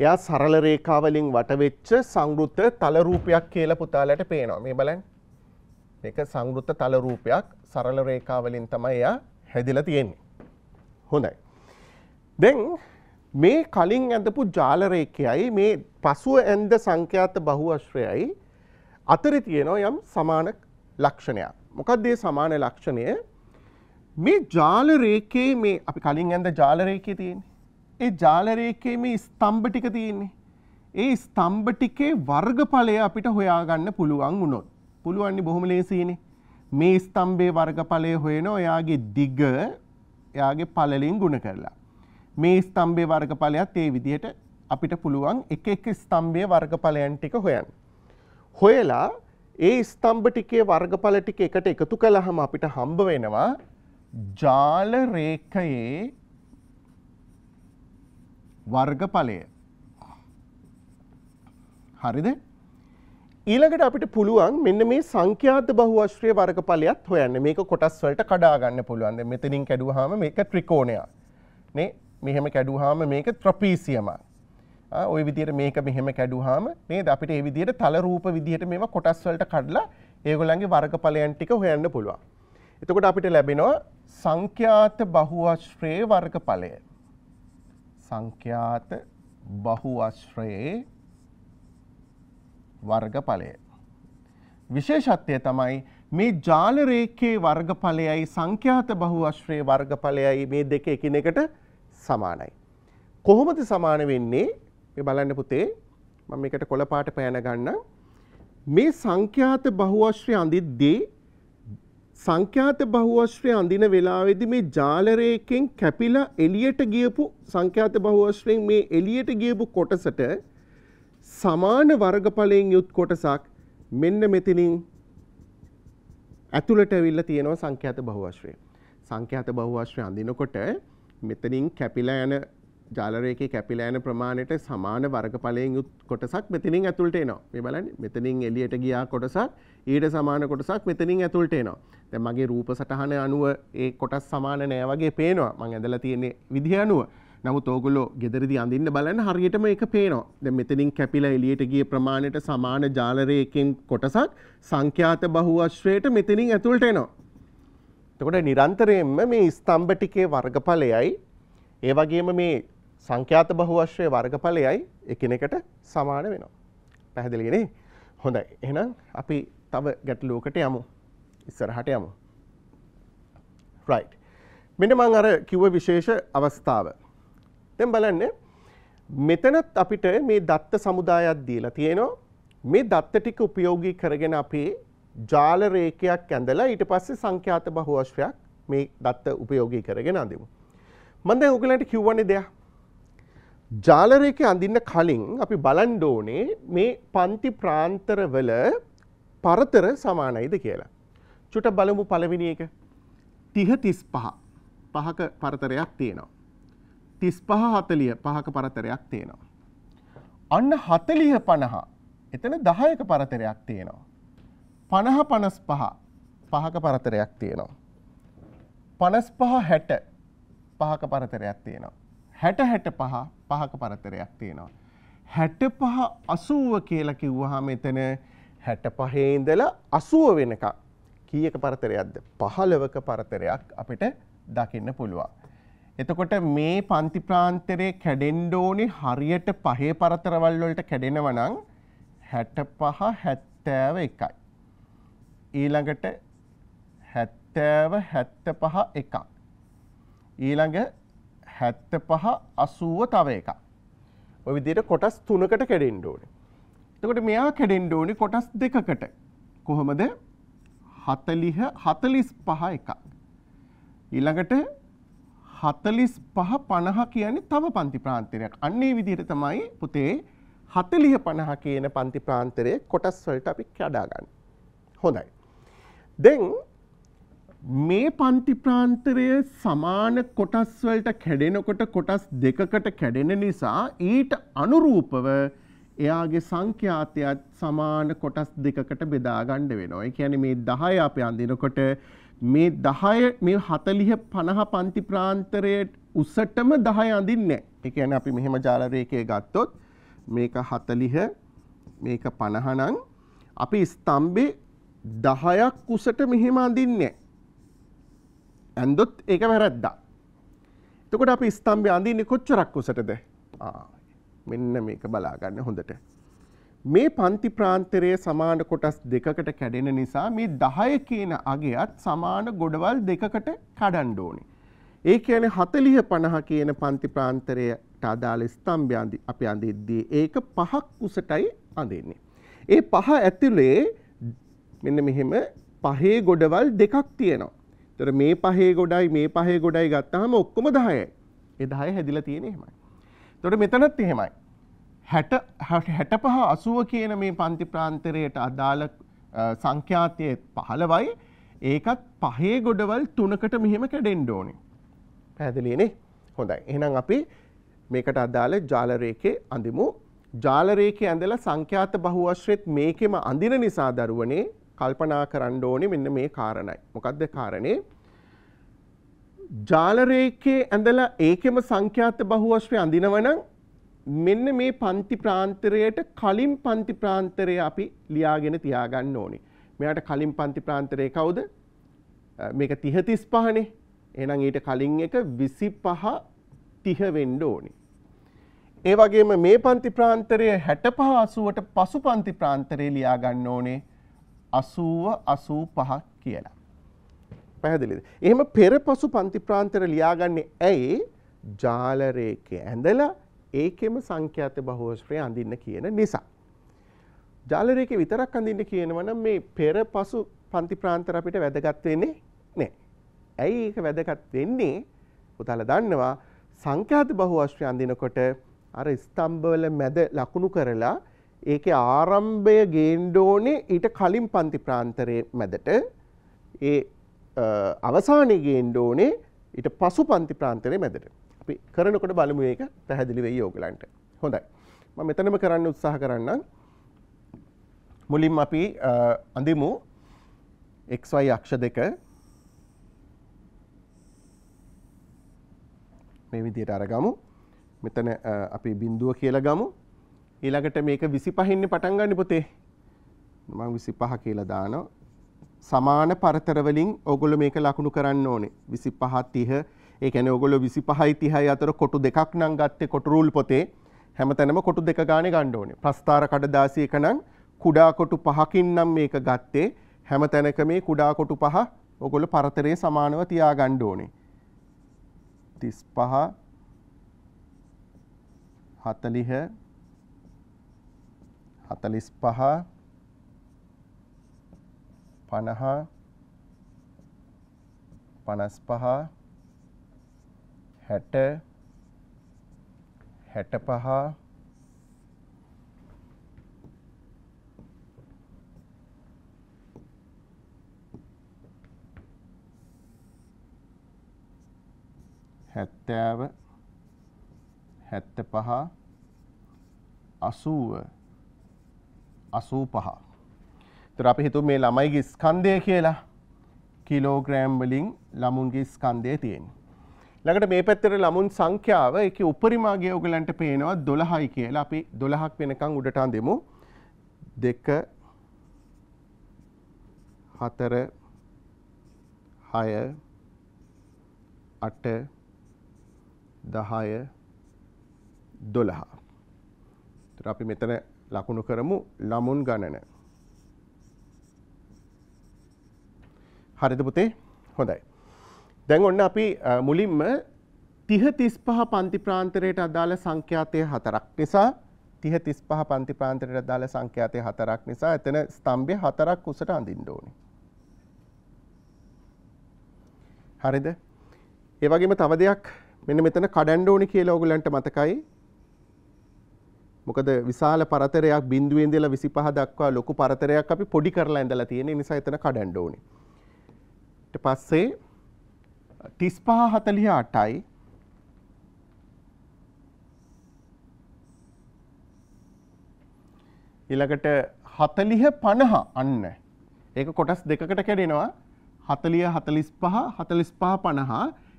Speaker 1: එයා සරල රේඛාවලින් වටවෙච්ච සංගෘත තලරූපයක් කියලා පුතාලට පේනවා මේ බලන් එක සංගෘත තලරූපයක් සරල රේඛාවලින් තමයි එයා හැදිලා තියෙන්නේ. හොඳයි. දැන් මේ කලින් ඇඳපු ජාලරේකයයි මේ පසුව ඇන්ද සංඛ්‍යාත බහුවශ්‍රයයි අතර තියෙනවා යම් සමාන ලක්ෂණයක්. මොකක්ද ඒ සමාන ලක්ෂණය? මේ ජාලරේකේ මේ අපි කලින් ඇඳ ජාලරේකේ තියෙන්නේ. ඒ ජාලරේකේ මේ ස්තම්භ ටික තියෙන්නේ. ඒ ස්තම්භ ටිකේ වර්ගඵලය අපිට හොයාගන්න පුළුවන් වුණොත්. පුළුවන් බොහොම ලේසියිනේ. මේ ස්තම්භයේ වර්ගඵලය හොයන ඔයාගේ දිග එයාගේ පළලින් ගුණ කරලා. මේ ස්තම්භයේ වර්ගඵලයත් ඒ විදිහට අපිට පුළුවන් එක එක ස්තම්භයේ වර්ගඵලයන් ටික හොයන්න. හොයලා ඒ ස්තම්භ ටිකේ වර්ගඵල ටික එකට එකතු කළාම අපිට හම්බ වෙනවා ජාල රේඛයේ වර්ගඵලය. හරිද? ඊළඟට අපිට පුළුවන් මෙන්න මේ සංඛ්‍යාත බහුවශ්‍රය වර්ගඵලයත් හොයන්න. මේක කොටස් වලට කඩා ගන්න පුළුවන්. දැන් මෙතනින් කැඩුවාම මේක ත්‍රිකෝණයක්. නේ? මෙහෙම කැඩුහාම මේක ත්‍රපීසියමක්. ඔය විදිහට මේක මෙහෙම කැඩුහාම නේද අපිට ඒ විදිහට තල රූප විදිහට මේවා කොටස් වලට කඩලා ඒගොල්ලන්ගේ වර්ගඵලයන් ටික හොයන්න පුළුවන්. එතකොට අපිට ලැබෙනවා සංඛ්‍යාත බහුවශ්‍රේ වර්ගඵලය. සංඛ්‍යාත බහුවශ්‍රේ වර්ගඵලය. විශේෂත්වය තමයි මේ ජාල රේඛේ වර්ගඵලයයි සංඛ්‍යාත බහුවශ්‍රේ වර්ගඵලයයි මේ දෙක එකිනෙකට සමානයි. කොහොමද සමාන වෙන්නේ මේ බලන්න පුතේ මම මේකට කොළ පාට පෑන ගන්න මේ සංඛ්‍යාත බහුවශ්‍රය අඳිද්දී සංඛ්‍යාත බහුවශ්‍රය අඳින වෙලාවේදී මේ ජාලරයකින් කැපිලා එළියට ගියපු සංඛ්‍යාත බහුවශ්‍රයෙන් මේ එළියට ගියපු කොටසට සමාන වර්ගඵලයෙන් යුත් කොටසක් මෙන්න මෙතනින් ඇතුළට ඇවිල්ලා තියෙනවා සංඛ්‍යාත බහුවශ්‍රය. සංඛ්‍යාත බහුවශ්‍රය අඳිනකොට මෙතනින් කැපිලා යන ජාලරයකේ කැපිලා යන ප්‍රමාණයට සමාන වර්ගඵලයෙන් යුත් කොටසක් මෙතනින් ඇතුළට එනවා. මේ බලන්න මෙතනින් එළියට ගියා කොටසක් ඊට සමාන කොටසක් මෙතනින් ඇතුළට එනවා. දැන් මගේ රූප සටහන අනුව ඒ කොටස් සමාන නෑ වගේ පේනවා. මම ඇඳලා තියෙන විදිහ අනුව. නමුත් ඕගොල්ලෝ gederidi අඳින්න බලන්න හරියටම ඒක පේනවා. දැන් මෙතනින් කැපිලා එළියට ගිය ප්‍රමාණයට සමාන ජාලරයකින් කොටසක් සංඛ්‍යාත බහුවශ්‍රයට මෙතනින් ඇතුළට එනවා. එතකොට නිරන්තරයෙන්ම මේ ස්තම්භ ටිකේ වර්ගඵලයයි ඒ වගේම මේ සංඛ්‍යාත බහුවශ්‍රයේ වර්ගඵලයයි එකිනෙකට සමාන වෙනවා. පැහැදිලිද නේ? හොඳයි. එහෙනම් අපි තව ගැටලුවකට යමු. ඉස්සරහට යමු. right. මෙන්න මම අර කිව්ව විශේෂ අවස්ථාව. දැන් බලන්න මෙතනත් අපිට මේ දත්ත සමුදායක් දීලා තියෙනවා. මේ දත්ත ටික ප්‍රයෝගී කරගෙන අපේ ජාල රේඛයක් ඇඳලා ඊට පස්සේ සංඛ්‍යාත බහුවශ්‍රයක් මේ දත්ත උපයෝගී කරගෙන අඳිමු. මම දැන් ඔයගලන්ට කියවන්නේ දෙයක්. ජාල රේඛය අඳින්න කලින් අපි බලන්න ඕනේ මේ පන්ති ප්‍රාන්තරවල පරතර සමානයිද කියලා. චුට බලමු පළවෙනි එක. 30 35 පහක පරතරයක් තියෙනවා. 35 40 පහක පරතරයක් තියෙනවා. අන්න 40 50 එතන 10ක පරතරයක් තියෙනවා. පණහ පනස් පහ පහක පරතරයක් තියෙනවා. පනස් පහ හැට පහක පරතරයක් තියෙනවා. හැට හැට පහ පහක පරතරයක් තියෙනවා. හැට පහ අසුව කියලා කිව්වහම එතන හැට පහේ ඉඳලා අසුව වෙනකම් කීයක පරතරයක්ද? 15ක පරතරයක් අපිට දකින්න පුළුවන්. එතකොට මේ පන්ති ප්‍රාන්තරයේ කැඩෙන්න ඕනේ හරියට පහේ පරතරවල් වලට කැඩෙනවා නම් 65 71යි. ඊළඟට හැත්තෑව හැත්ත පහ එකක්. ඊළඟ හැත්ත පහ අසුව තව එකක්. ඔය විදියට කොටස් තුනකට කැඩෙන්න ඕනේ. එතකොට මෙයා කැඩෙන්න ඕනේ කොටස් දෙකකට. කොහොමද? 40 45 එකක්. ඊළඟට 45 50 කියන්නේ තව පන්ති ප්‍රාන්තරයක්. අන්න ඒ විදිහට තමයි පුතේ 40 50 කියන පන්ති ප්‍රාන්තරයේ කොටස් වලට අපි කඩා ගන්න. හොඳයි. දැන් මේ පන්ති ප්‍රාන්තරය සමාන කොටස් වලට කැඩෙනකොට කොටස් දෙකකට කැඩෙන නිසා ඊට අනුරූපව එයාගේ සංඛ්‍යාතයත් සමාන කොටස් දෙකකට බෙදා ගන්න වෙනවා. ඒ කියන්නේ මේ 10 අපි අඳිනකොට මේ 10 මේ 40 50 පන්ති ප්‍රාන්තරයේ උසටම 10 අඳින්නේ නැහැ. ඒ කියන්නේ අපි මෙහෙම ජාල රේඛය ගත්තොත් මේක 40 මේක 50 නම් අපි ස්තම්භේ දහයක් කුසට මෙහෙම අඳින්නේ ඇන්දොත් ඒක වැරද්දා. එතකොට අපි ස්තම්භය අඳින්නේ කොච්චරක් කුසටද? මෙන්න මේක බලාගන්න හොඳට. මේ පන්ති ප්‍රාන්තරයේ සමාන කොටස් දෙකකට කැඩෙන නිසා මේ 10 කියන අගයත් සමාන ගොඩවල් දෙකකට කඩන්න ඕනේ. ඒ කියන්නේ 40 50 කියන පන්ති ප්‍රාන්තරයට අදාළ ස්තම්භය අපි අඳිද්දී ඒක පහක් උසටයි අඳින්නේ. ඒ පහ ඇතුලේ මෙන්න මෙහෙම පහේ ගොඩවල් දෙකක් තියෙනවා. ඒතර මේ පහේ ගොඩයි මේ පහේ ගොඩයි ගත්තාම ඔක්කොම 10යි. ඒ 10 හැදිලා තියෙන්නේ එහෙමයි. ඒතර මෙතනත් එහෙමයි. 60 65 80 කියන මේ පන්ති ප්‍රාන්තරයට අදාළ සංඛ්‍යාතයේ 15යි. ඒකත් පහේ ගොඩවල් තුනකට මෙහෙම කැඩෙන්න ඕනේ. පැහැදිලිනේ? හොඳයි. එහෙනම් අපි මේකට අදාළ ජාල රේඛේ අඳිමු. ජාල රේඛේ ඇඳලා සංඛ්‍යාත බහුවශ්‍රෙත් මේකෙම අඳින නිසා දරුවනේ කල්පනා කරන්න ඕනේ මෙන්න මේ කාරණයි. මොකක්ද කාරණේ? ජාල රේඛේ ඇඳලා ඒකෙම සංඛ්‍යාත බහුවස්වේ අඳිනවනම් මෙන්න මේ පන්ති ප්‍රාන්තරයට කලින් පන්ති ප්‍රාන්තරය අපි ලියාගෙන තියාගන්න ඕනේ. මෙයාට කලින් පන්ති ප්‍රාන්තරය කවුද? මේක 30 35නේ. එහෙනම් ඊට කලින් එක 25 30 වෙන්න ඕනේ. ඒ වගේම මේ පන්ති ප්‍රාන්තරය 65 80ට පසු පන්ති ප්‍රාන්තරය ලියා ගන්න ඕනේ. අසූව අසූ පහක් කියලා. පැහැදිලිද. එහෙම පෙර පසු පන්ති ප්‍රාන්තර ලියාගන්නේ ඇයි ජාලරේක ඇඳල ඒකෙම සංඛ්‍යාත බහෝශ්‍රය අඳින්න කියන නිසා. ජාලරේක විතරක් අඳින්න කියනවන මේ පෙර පසු පන්ති ප්‍රාන්තර අපිට වැදගත්වෙන්නේ නෑ. ඇයි ඒක වැදගත් වෙන්නේ පුතාල දන්නවා සංඛ්‍යාත බහෝශ්‍රය අඳිනකොට අර ස්තම්භවල මැද ලකුණු කරලා ඒකේ ආරම්භය ගේන්න ඕනේ ඊට කලින් පන්ති ප්‍රාන්තරයේ මැදට ඒ අවසානයේ ගේන්න ඕනේ ඊට පසු පන්ති ප්‍රාන්තරයේ මැදට. අපි කරනකොට බලමු ඒක පැහැදිලි වෙයි ඕගලන්ට. හොඳයි. මම මෙතනම කරන්න උත්සාහ කරන්නම්. මුලින්ම අපි අඳිමු xy අක්ෂ දෙක මේ විදිහට අරගමු. මෙතන අපි බිඳුව කියලා ගමු. ඊළඟට මේක 25න්නේ පටන් ගන්න පුතේ. මම 25 කියලා දානවා. සමාන පරතර වලින් ඕගොල්ලෝ මේක ලකුණු කරන්න ඕනේ. 25 30 ඒ කියන්නේ ඕගොල්ලෝ 25යි 30යි අතර කොටු දෙකක් නම් ගත්තේ කොටු රූල් පොතේ. හැමතැනම කොටු දෙක ගානේ ගන්න ඕනේ. ප්‍රස්ථාර කඩදාසි එක නම් කුඩා කොටු පහකින් නම් මේක ගත්තේ. හැමතැනක මේ කුඩා කොටු පහ ඔගොල්ලෝ පරතරයේ සමානව තියා ගන්න ඕනේ. 35 40 හතලිස් පහ පණහ පනස් පහ හැට හැට පහ හැත්තෑව හැත්ත පහ අසුව අසූ පහ. තුර අපි හිතු මේ ළමයිගේ ස්කන්දය කියලා කිලෝග්‍රෑම්වලින් ළමුන්ගේ ස්කන්දය තියෙන්. ළඟට මේ පැත්තර ළමුන් සංඛ්‍යාව එක උපරිමාගේ ඔගලන්ට පේනවා දොළහයි කියලා අපි දොළහක් වෙනකං උඩටන් දෙමු දෙක හතර හය අට දහය දොළහා. අපි මෙතන ලකුණු කරමු ළමුන් ගණන. හරිද පුතේ? හොඳයි. දැන් ඔන්න අපි මුලින්ම 30 35 පන්ති ප්‍රාන්තරයට අදාළ සංඛ්‍යාතය හතරක් නිසා 30 35 පන්ති ප්‍රාන්තරයට අදාළ සංඛ්‍යාතය හතරක් නිසා එතන ස්තම්භය හතරක් උසට අඳින්න ඕනේ. හරිද? ඒ වගේම තව දෙයක් මෙන්න මෙතන කඩන්න ඕනේ කියලා ඕගලන්ට මතකයි. මොකද විශාල පරතරයක් බින්දුවෙන් ඉඳලා 25 දක්වා ලොකු පරතරයක් අපි පොඩි කරලා ඉඳලා තියෙන නිසා එතන කඩන්න ඕනේ. ඊට පස්සේ 35 48යි ඊළඟට 40 50 අන්න. ඒක කොටස් දෙකකට කැඩෙනවා. 40 45 45 50.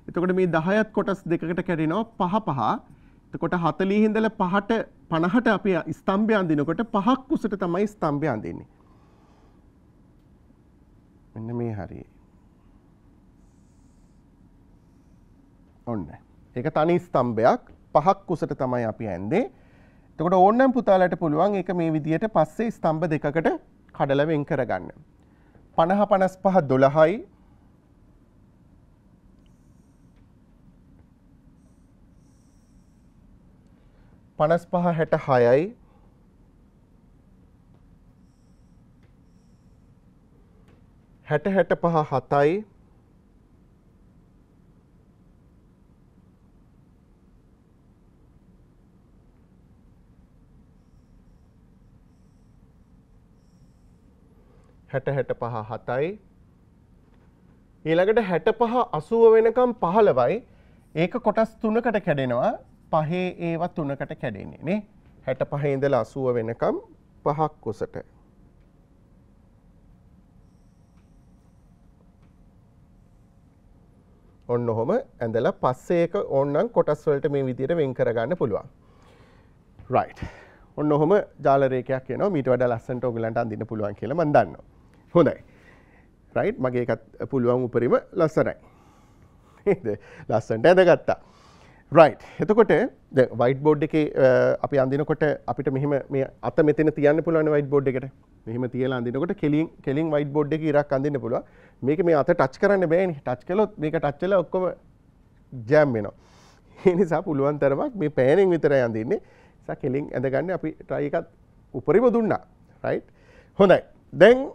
Speaker 1: එතකොට මේ 10ත් කොටස් දෙකකට කැඩෙනවා 5 5. එතකොට 40 ඉඳලා 5ට 50ට අපි ස්තම්භය අඳිනකොට පහක් උසට තමයි ස්තම්භය අඳින්නේ. මෙන්න මේ හරියි. ඔන්න. ඒක තනි ස්තම්භයක් පහක් උසට තමයි අපි ඇන්දේ. එතකොට ඕනනම් පුතාලට පුළුවන් ඒක මේ විදියට පස්සේ ස්තම්භ දෙකකට කඩලා වෙන් කරගන්න. 50 55 12යි පනස් පහ හැට හයයි හැට හැට පහ හතයි හැට හැට පහ හතයි ඊළඟට හැට පහ අසුව වෙනකම් පහළවයි ඒක කොටස් තුනකට කැඩෙනවා පහේ ඒවා තුනකට කැඩෙන්නේ නේ හැට පහේදල අසුව වෙනකම් පහක් කුසට ඔන්න ඔහොම ඇඳලා පස්සේක ඕන්නම් කොටස් වලට මේ විදිහට වෙන් කරගන්න පුළුවන්. රයිට්. ඔන්න ඔහොම ජාල රේඛයක් එනවා මීට වඩා ලස්සනට ඔයගලන්ට අඳින්න පුළුවන් කියලා මම දන්නවා. හොඳයි. රයිට් මගේ එකත් පුළුවන් උපරිම ලස්සනයි. නේද? ලස්සනට ඇඳගත්තා. රයිට් එතකොට වයිට බෝඩ් එක අපි අඳනකොට අපිට මෙහම මේ අත මෙතන තියන්න පුළුවන් වයිට බෝඩ් එකට මෙහම තියලා අඳනකොට කෙලින් කෙලින් වයිට බෝඩ් එක ඉරක් අඳන්න පුළුව මේක මේ අත ටච් කරන්න බෑනි ටච් කලොත් මේක ටච්චල ඔක්කොම ජෑම් වෙනවා ඒ නිසා පුළුවන් තරමක් මේ පෑනෙන් විතරයි අඳන්නේ සා කෙලින් ඇඳගන්න අපි ට්‍රයිකත් උපරිම දුන්නා රයිට් හොඳයි දැන්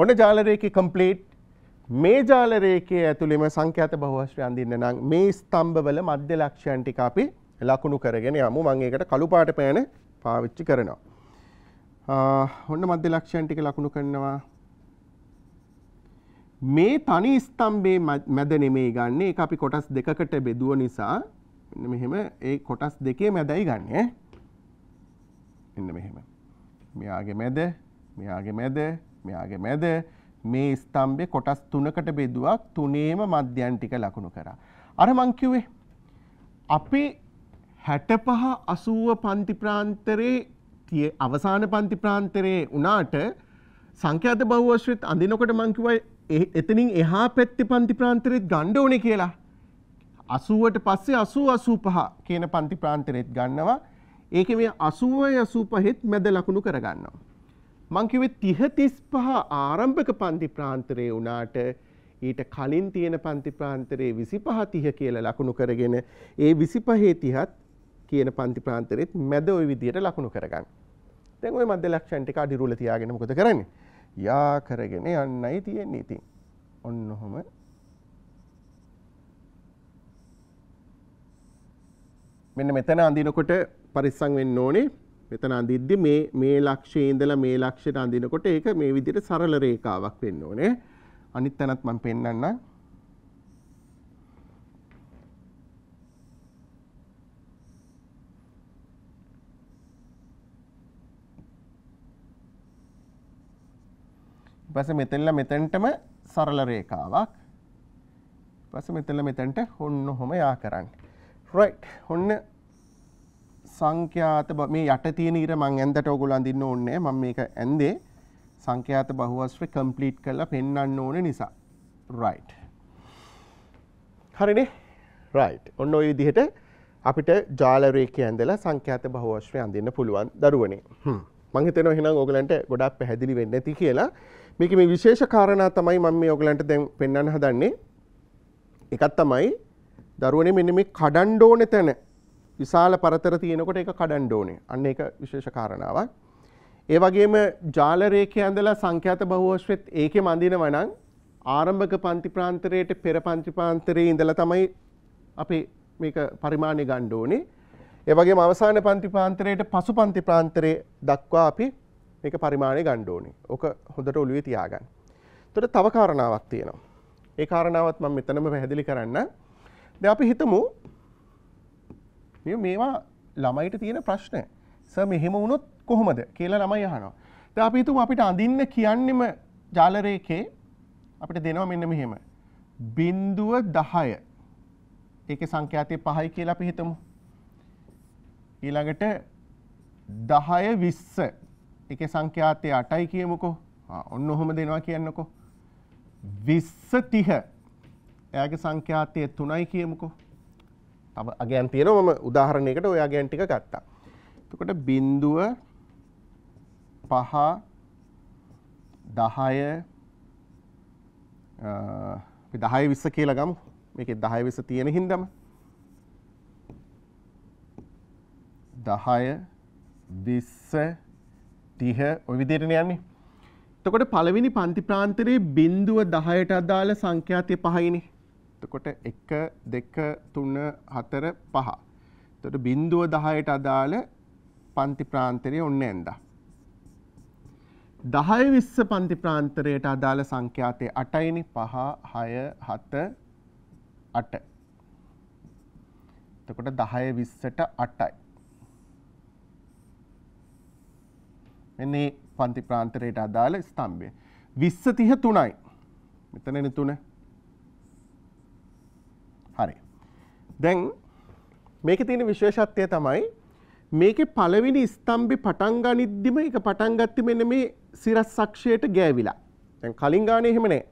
Speaker 1: ඔන්න ජාලරයක කම්පලේට් මේ ජාල රේඛයේ ඇතුළෙම සංඛ්‍යාත බහුවස්ත්‍රය අඳින්න නම් මේ ස්තම්භවල මධ්‍ය ලක්ෂයන් ටික අපි ලකුණු කරගෙන යමු. මම ඒකට කළු පාට පෑන පාවිච්චි කරනවා. ඔන්න මධ්‍ය ලක්ෂයන් ටික ලකුණු කරනවා. මේ තනි ස්තම්භයේ මැද නෙමෙයි ගන්න. ඒක අපි කොටස් දෙකකට බෙදුව නිසා මෙන්න මෙහෙම ඒ කොටස් දෙකේ මැදයි ගන්න. මෙන්න මෙහෙම. මෙයාගේ මැද, මෙයාගේ මැද, මෙයාගේ මැද මේ ස්තම්භේ කොටස් තුනකට බෙදුවා තුනේම මධ්‍යයන් ටික ලකුණු කරා. අර මං කිව්වේ අපේ 65 80 පන්ති ප්‍රාන්තරේ අවසාන පන්ති ප්‍රාන්තරේ උනාට සංඛ්‍යාත බහුවශ්‍රිත අඳිනකොට මං කිව්වා එතනින් එහා පැත්තේ පන්ති ප්‍රාන්තරෙත් ගන්න ඕනේ කියලා. 80ට පස්සේ 80 85 කියන පන්ති ප්‍රාන්තරෙත් ගන්නවා. ඒකේ මේ 80 85ත් මැද ලකුණු කරගන්නවා. මංකිවේ තිහතිස් පහ ආරම්භක පන්ති ප්‍රාන්තරය වනාට ඊට කලින් තියෙන පන්ති ප්‍රාන්තරයේ විසි පහතිහ කියල ලකුණු කරගෙන ඒ විසි පහේ තිහත් කියන පන්ති ප්‍රාන්තරෙත් මැද ඔය විදියට ලකුණු කරගන්න තැන් ඔය මධ්‍ය ලක්ෂන්ටික අඩිරුල තියාගෙන මොකද කරන්න යා කරගෙන යන්නයි තියෙන්නේ ඉතින් ඔන්න ඔහොම මෙන්න මෙතන අඳිනකොට පරිස්සං වෙන්න ඕනේ මෙතන අඳිද්දි මේ මේ ලක්ෂයේ ඉඳලා මේ ලක්ෂයට අඳිනකොට ඒක මේ විදිහට සරල රේඛාවක් වෙන්න ඕනේ. අනිත් තැනත් මම පෙන්වන්නම්. ඊපස්සේ මෙතනලා මෙතෙන්ටම සරල රේඛාවක්. ඊපස්සේ මෙතනලා මෙතෙන්ට ඔන්න ඔහොම යා කරන්න. right. ඔන්න සංඛ්‍යාත මේ යට තියෙන ඉර මං ඇන්දට ඔයගොල්ලෝ අඳින්න ඕනේ මම මේක ඇන්දේ සංඛ්‍යාත බහුවස්ත්‍ර කම්ප්ලීට් කරලා පෙන්වන්න ඕනේ නිසා right හරිනේ right ඔන්න ඔය විදිහට අපිට ජාල රේඛය ඇඳලා සංඛ්‍යාත බහුවස්ත්‍රය අඳින්න පුළුවන් දරුවනේ මං හිතනවා එහෙනම් ඔයගලන්ට ගොඩාක් පැහැදිලි වෙන්නේ නැති කියලා මේක මේ විශේෂ කාරණා තමයි මම මේ ඔයගලන්ට දැන් පෙන්වන්න හදන්නේ එකක් තමයි දරුවනේ මෙන්න මේ කඩන්න ඕනේ තැන විශාල පරතර තියෙනකොට එක කඩන්ඩ ඕනේ. අන්න ඒක විශේෂ කාරණාවක්. ඒ වගේම ජාල රේඛේ ඇඳලා සංඛ්‍යාත බහුවශ්‍රෙත් ඒකේ මඳිනවා නම් ආරම්භක පන්ති ප්‍රාන්තරයේට පෙර පන්ති ප්‍රාන්තරයේ ඉඳලා තමයි අපි මේක පරිමාණය ගන්න ඕනේ. ඒ වගේම අවසාන පන්ති ප්‍රාන්තරයේට පසු පන්ති ප්‍රාන්තරයේ දක්වා අපි මේක පරිමාණය ගන්න ඕනේ. ඔක හොඳට ඔළුවේ තියාගන්න. එතකොට තව කාරණාවක් තියෙනවා. ඒ කාරණාවත් මම මෙතනම පැහැදිලි කරන්න. දැන් අපි හිතමු මෙ මේවා ළමයිට තියෙන ප්‍රශ්න ස මෙහෙම වුණොත් කොහොමද කියලා ළමයි අහනවා. දැන් අපි හිතමු අපිට අඳින්න කියන්නෙම ජාලරේකේ අපිට දෙනවා මෙන්න මෙහෙම. බිඳුව 10. ඒකේ සංඛ්‍යාතය 5යි කියලා අපි හිතමු. ඊළඟට 10 20. එකේ සංඛ්‍යාතය 8යි කියමුකෝ. ආ ඔන්න ඔහොම දෙනවා කියන්නකෝ. 20 30. එයාගේ සංඛ්‍යාතය 3යි කියමුකෝ. තව අගයන් තියෙනවා මම උදාහරණයකට ඔය අගයන් ටික ගත්තා. එතකොට බිඳුව පහ දහය දහය විස්ස කියලා ගමු මේක දහය විස තියෙන හින්දම දහය විස්ස තිහ ඔය විදිරණ යන්නේ එතකොට පළවෙනි පන්ති ප්‍රාන්තරයේ බින්දුව දහයට අදාළ සංඛ්‍යාතය පහයිනේ එතකොට 1 2 3 4 5. එතකොට බිංදුව 10ට අදාළ පන්ති ප්‍රාන්තරය ඔන්න ඇඳා. 10 20 පන්ති ප්‍රාන්තරයට අදාළ සංඛ්‍යාතය 8යිනි 5 6 7 8. එතකොට 10 20ට 8යි. මෙන්න මේ පන්ති ප්‍රාන්තරයට අදාළ ස්තම්භය. 20 33යි. මෙතනනේ 3. දැන් මේකේ තියෙන විශේෂත්වය තමයි මේකේ පළවෙනි ස්තම්භේ පටන් ගනිද්දිම ඒක පටන් ගත්තේ මෙන්න මේ සිරස් අක්ෂයට ගෑවිලා. දැන් කලින් ගානේ එහෙම නැහැ.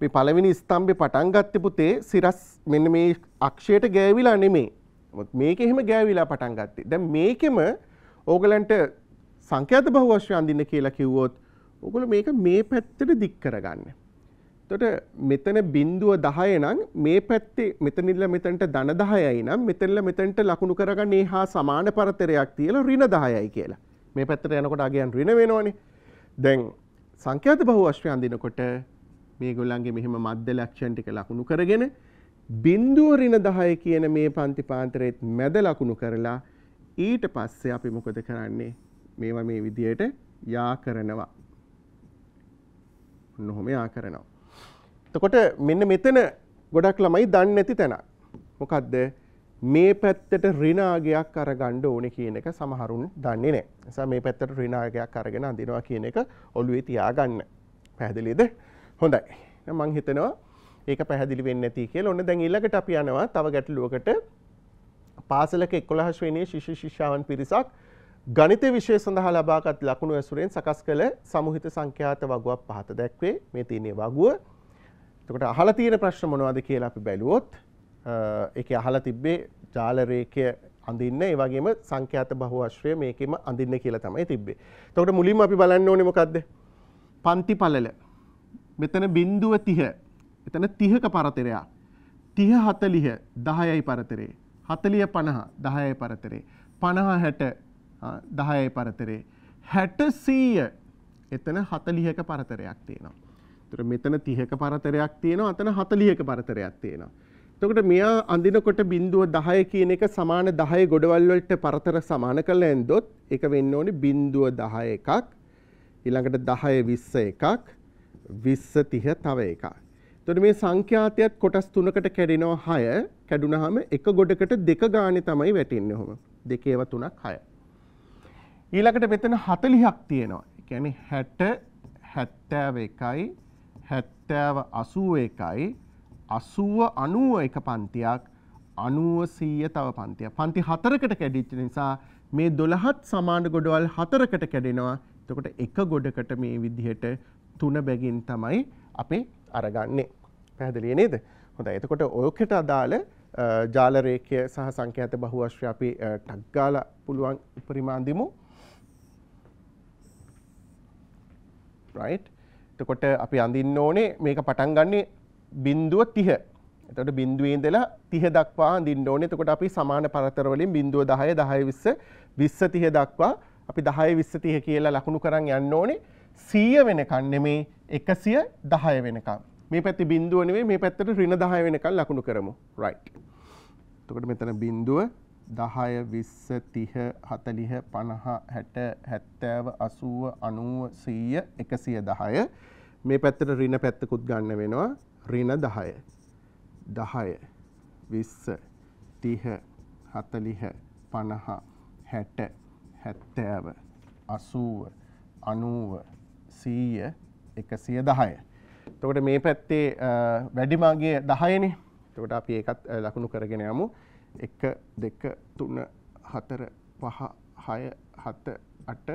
Speaker 1: මේ පළවෙනි ස්තම්භේ පටන් ගත්තේ පුතේ සිරස් මෙන්න මේ අක්ෂයට ගෑවිලා නෙමෙයි. මොකද මේකේ එහෙම ගෑවිලා පටන් ගත්තේ. දැන් මේකෙම ඕගලන්ට සංඛ්‍යාත බහුවස්ය අඳින්න කියලා කිව්වොත් ඕගොල්ලෝ මේක මේ පැත්තට දික් කරගන්න. තොට මෙතන බින්දුව දහය නම් මේ පැත්තේ මෙතනිල්ල මෙතන්ට දන දහයයි නම් මෙතල්ල මෙතන්ට ලකුණු කරගන්න හා සමාන පරතරයක් තියල රින දහයයි කියලා මේ පැත්තර යනකොට අගයන් රින වෙනවානේ දැන් සංඛ්‍යාත බහු අශ්‍රය අඳිනකොට මේ ගොල්ලන්ගේ මෙහෙම මධ්‍ය ලක්ෂණ ටික ලකුණු කරගෙන බින්දුව රින 10 කියන මේ පන්ති පාන්තරෙත් මැද ලකුණු කරලා ඊට පස්සේ අපි මොකද කරන්නේ මේවා මේ විදියට යා කරනවා. ඔන්න ඔහොම යා කරනවා. එතකොට මෙන්න මෙතන ගොඩක් ළමයි දන්නේ නැති තැනක්. මොකද්ද? මේ පැත්තට ඍණාගයක් අරගන්න ඕනේ කියන එක සමහරුන් දන්නේ නැහැ. නිසා මේ පැත්තට ඍණාගයක් අරගෙන අඳිනවා කියන එක ඔළුවේ තියාගන්න. පැහැදිලිද? හොඳයි. මම හිතනවා ඒක පැහැදිලි වෙන්නේ නැති කියලා. ඔන්න දැන් ඊළඟට අපි යනවා තව ගැටලුවකට. පාසලක 11 ශ්‍රේණියේ ශිෂ්‍ය ශිෂ්‍යාවන් පිරිසක් ගණිත විෂය සඳහා ලබාගත් ලකුණු ඇසුරෙන් සකස් කළ සමුහිත සංඛ්‍යාත වගුවක් පහත දැක්වේ. මේ තියෙන වගුව තකට අහලා තියෙන ප්‍රශ්න මොනවද කියලා අපි බැලුවොත් එක අහලා තිබ්බේ ජාලරේකය අඳන්න ඒවගේම සංඛ්‍යාත බහවාශ්‍රය මේකම අඳන්න කියලා තමයි තිබේ තකට මුලින්ම අපි බලන්න ඕන මොකක්ද පන්ති පලල මෙතන බින්දුව තිහ එතන තිහක පරතරයා තිහ හතලිහ දහයයි පරතරේ හතලිය පණහා දහයයි පරතරේ පණහා හැට දහයයි පරතරේ හැට සීය එතන හතලිහක පරතරයක් තියෙනවා තර මෙතන තිහක පරතරයක් තියෙනවා අතන හතලියක පරතරයක් තියෙනවා. තකට මෙයා අඳිනකොට බින්දුව දහය කියන එක සමාන දහය ගොඩවල්වලට පරතර සමාන කළ ඇන්දොත් එක වෙන්න ඕනි බින්දුව දහය එකක් ඉළඟට දහය විස්ස එකක් විස්ස තිහ තව එකක්. තොට මේ සංඛ්‍යාතයත් කොටස් තුනකට කැඩෙනවා හය කැඩුනහම එක ගොඩකට දෙක ගානෙ තමයි වැටෙන්න හොම දෙකේව තුනක් හය. ඊළකට මෙතන හතලිහක් තියෙනවා. එකැන හැට හැත්තෑව එකයි හැත්තෑව අසුව එකයි අසුව අනුව එක පන්තියක් අනුව සීය තව පන්තිය පන්ති හතරකට කැඩිච්ච නිසා මේ දොළහත් සමාන ගොඩවල් හතරකට කැඩෙනවා තකොට එක ගොඩකට මේ විදිහට තුන බැගින් තමයි අපි අරගන්නේ පැහැදිලිය නේද හොඳ එතකොට ඔයකට අදාළ ජාලරේකය සහ සංඛ්‍යාත බහුවශ්‍ය අපි ටක්ගාල පුළුවන් උපරිමාන්දිමු right එතකොට අපි අඳින්න ඕනේ මේක පටන් ගන්නේ බින්දුව 30. එතකොට බින්දුවේ ඉඳලා 30 දක්වා අඳින්න ඕනේ. එතකොට අපි සමාන පරතර වලින් බින්දුව 10 10 20 20 30 දක්වා අපි 10 20 30 කියලා ලකුණු කරන් යන්න ඕනේ. 100 වෙනකන් නෙමේ 110 වෙනකන්. මේ පැත්තේ බින්දුව නෙමෙයි මේ පැත්තට ඍණ 10 වෙනකන් ලකුණු කරමු. right. එතකොට මෙතන බින්දුව දහය විස්ස තිහ හතලිහ පණහ හැට හැත්තෑව අසුව අනුව සීය එකසිය දහය මේ පැත්තට රින පැත්තකුත් ගන්න වෙනවා රින දහය දහය විස්ස තිහ හතලිහ පණහ හැට හැත්තෑව අසුව අනුව සීය එකසිය දහය තකොට මේ පැත්තේ වැඩිමාගේ දහයනේ තකොට අපි ඒකත් ලකුණු කරගෙන යමු එක දෙක තුන හතර පහ හය හත අට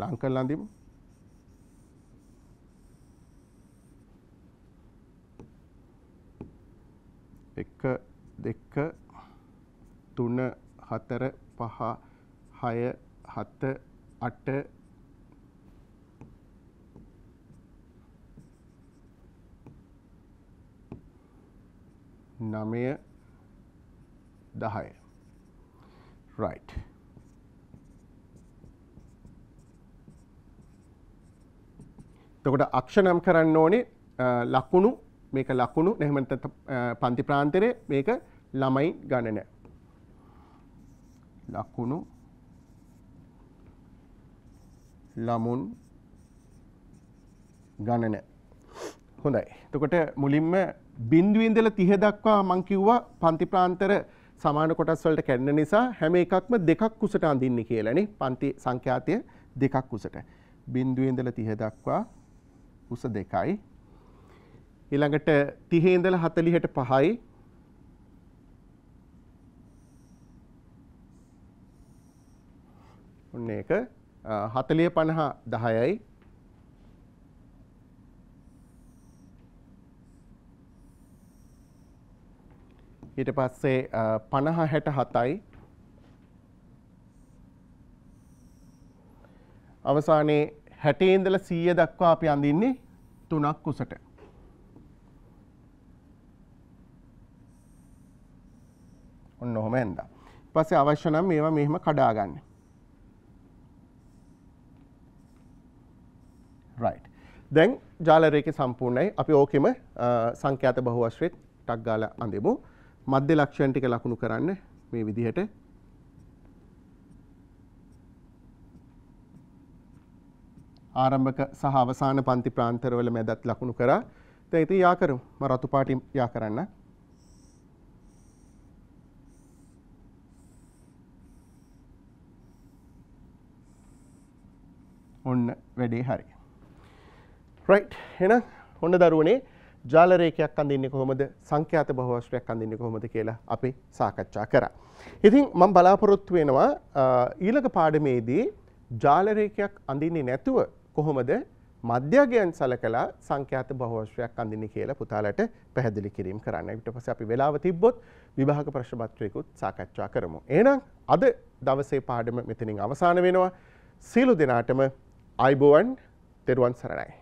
Speaker 1: ලංකල් ලඳිමු එක දෙක තුන හතර පහ හය හත අට නමය දහය රයි් තකොට අක්ෂනම් කරන්න ඕනේ ලක්කුණු මේක ලක්කුණු නැහමට පන්ති ප්‍රාන්තරය මේක ළමයි ගණන ලක්කුණු ළමුන් ගණන හොඳයි තකොට මුලින්ම බින්දුවෙන්දල තිහ දක්වා මං කිව්වා පන්ති ප්‍රාන්තර සමාන කොටස් වලට කැඩෙන නිසා හැම එකක්ම දෙකක් උසට අඳින්න කියලානේ පන්ති සංඛ්‍යාතය දෙකක් උසට. බින්දුවෙන්දල තිහ දක්වා උස දෙකයි. ඊළඟට තිහේන්දල හතලිහට පහයි ඔන්න එක හතලිය පණහා දහයයි ඊට පස්සේ පණහ හැට හතයි අවසානයේ හැටේන්දල සීය දක්වා අපි අඳින්නේ තුනක් කුසට ඔන්න ඔහොම ඇන්දා පස්සේ අවශ්‍ය නම් මේවා මෙහෙම කඩා ගන්න right දැන් ජාලරේක සම්පූර්ණයි අපි ඕකෙම සංඛ්‍යාත බහුවශ්‍රිත ටක් ගාලා අඳෙමු මධ්‍ය ලක්ෂයන් ටික ලකුණු කරන්න මේ විදිහට ආරම්භක සහ අවසාන පන්ති ප්‍රාන්තරවල මැදත් ලකුණු කරා. දැන් ඉතින් යා කරමු. මම රතු පාටි යා කරන්න. ඔන්න වැඩේ හරි. රයිට්. එහෙනම් ඔන්න දරුවනේ ජාල රේඛයක් අඳින්නේ කොහොමද සංඛ්‍යාත බහුවස්ත්‍රයක් අඳින්නේ කොහොමද කියලා අපි සාකච්ඡා කරා. ඉතින් මම බලාපොරොත්තු වෙනවා ඊළඟ පාඩමේදී ජාල රේඛයක් අඳින්නේ නැතුව කොහොමද මධ්‍යගයන් සලකලා සංඛ්‍යාත බහුවස්ත්‍රයක් අඳින්නේ කියලා පුතාලට පැහැදිලි කිරීම කරන්න. ඊට පස්සේ අපි වෙලාව තිබ්බොත් විභාග ප්‍රශ්න පත්‍රයකුත් සාකච්ඡා කරමු. එහෙනම් අද දවසේ පාඩම මෙතනින් අවසන් වෙනවා. සීලු දිනාටම ආයිබෝවන් තෙරුවන් සරණයි.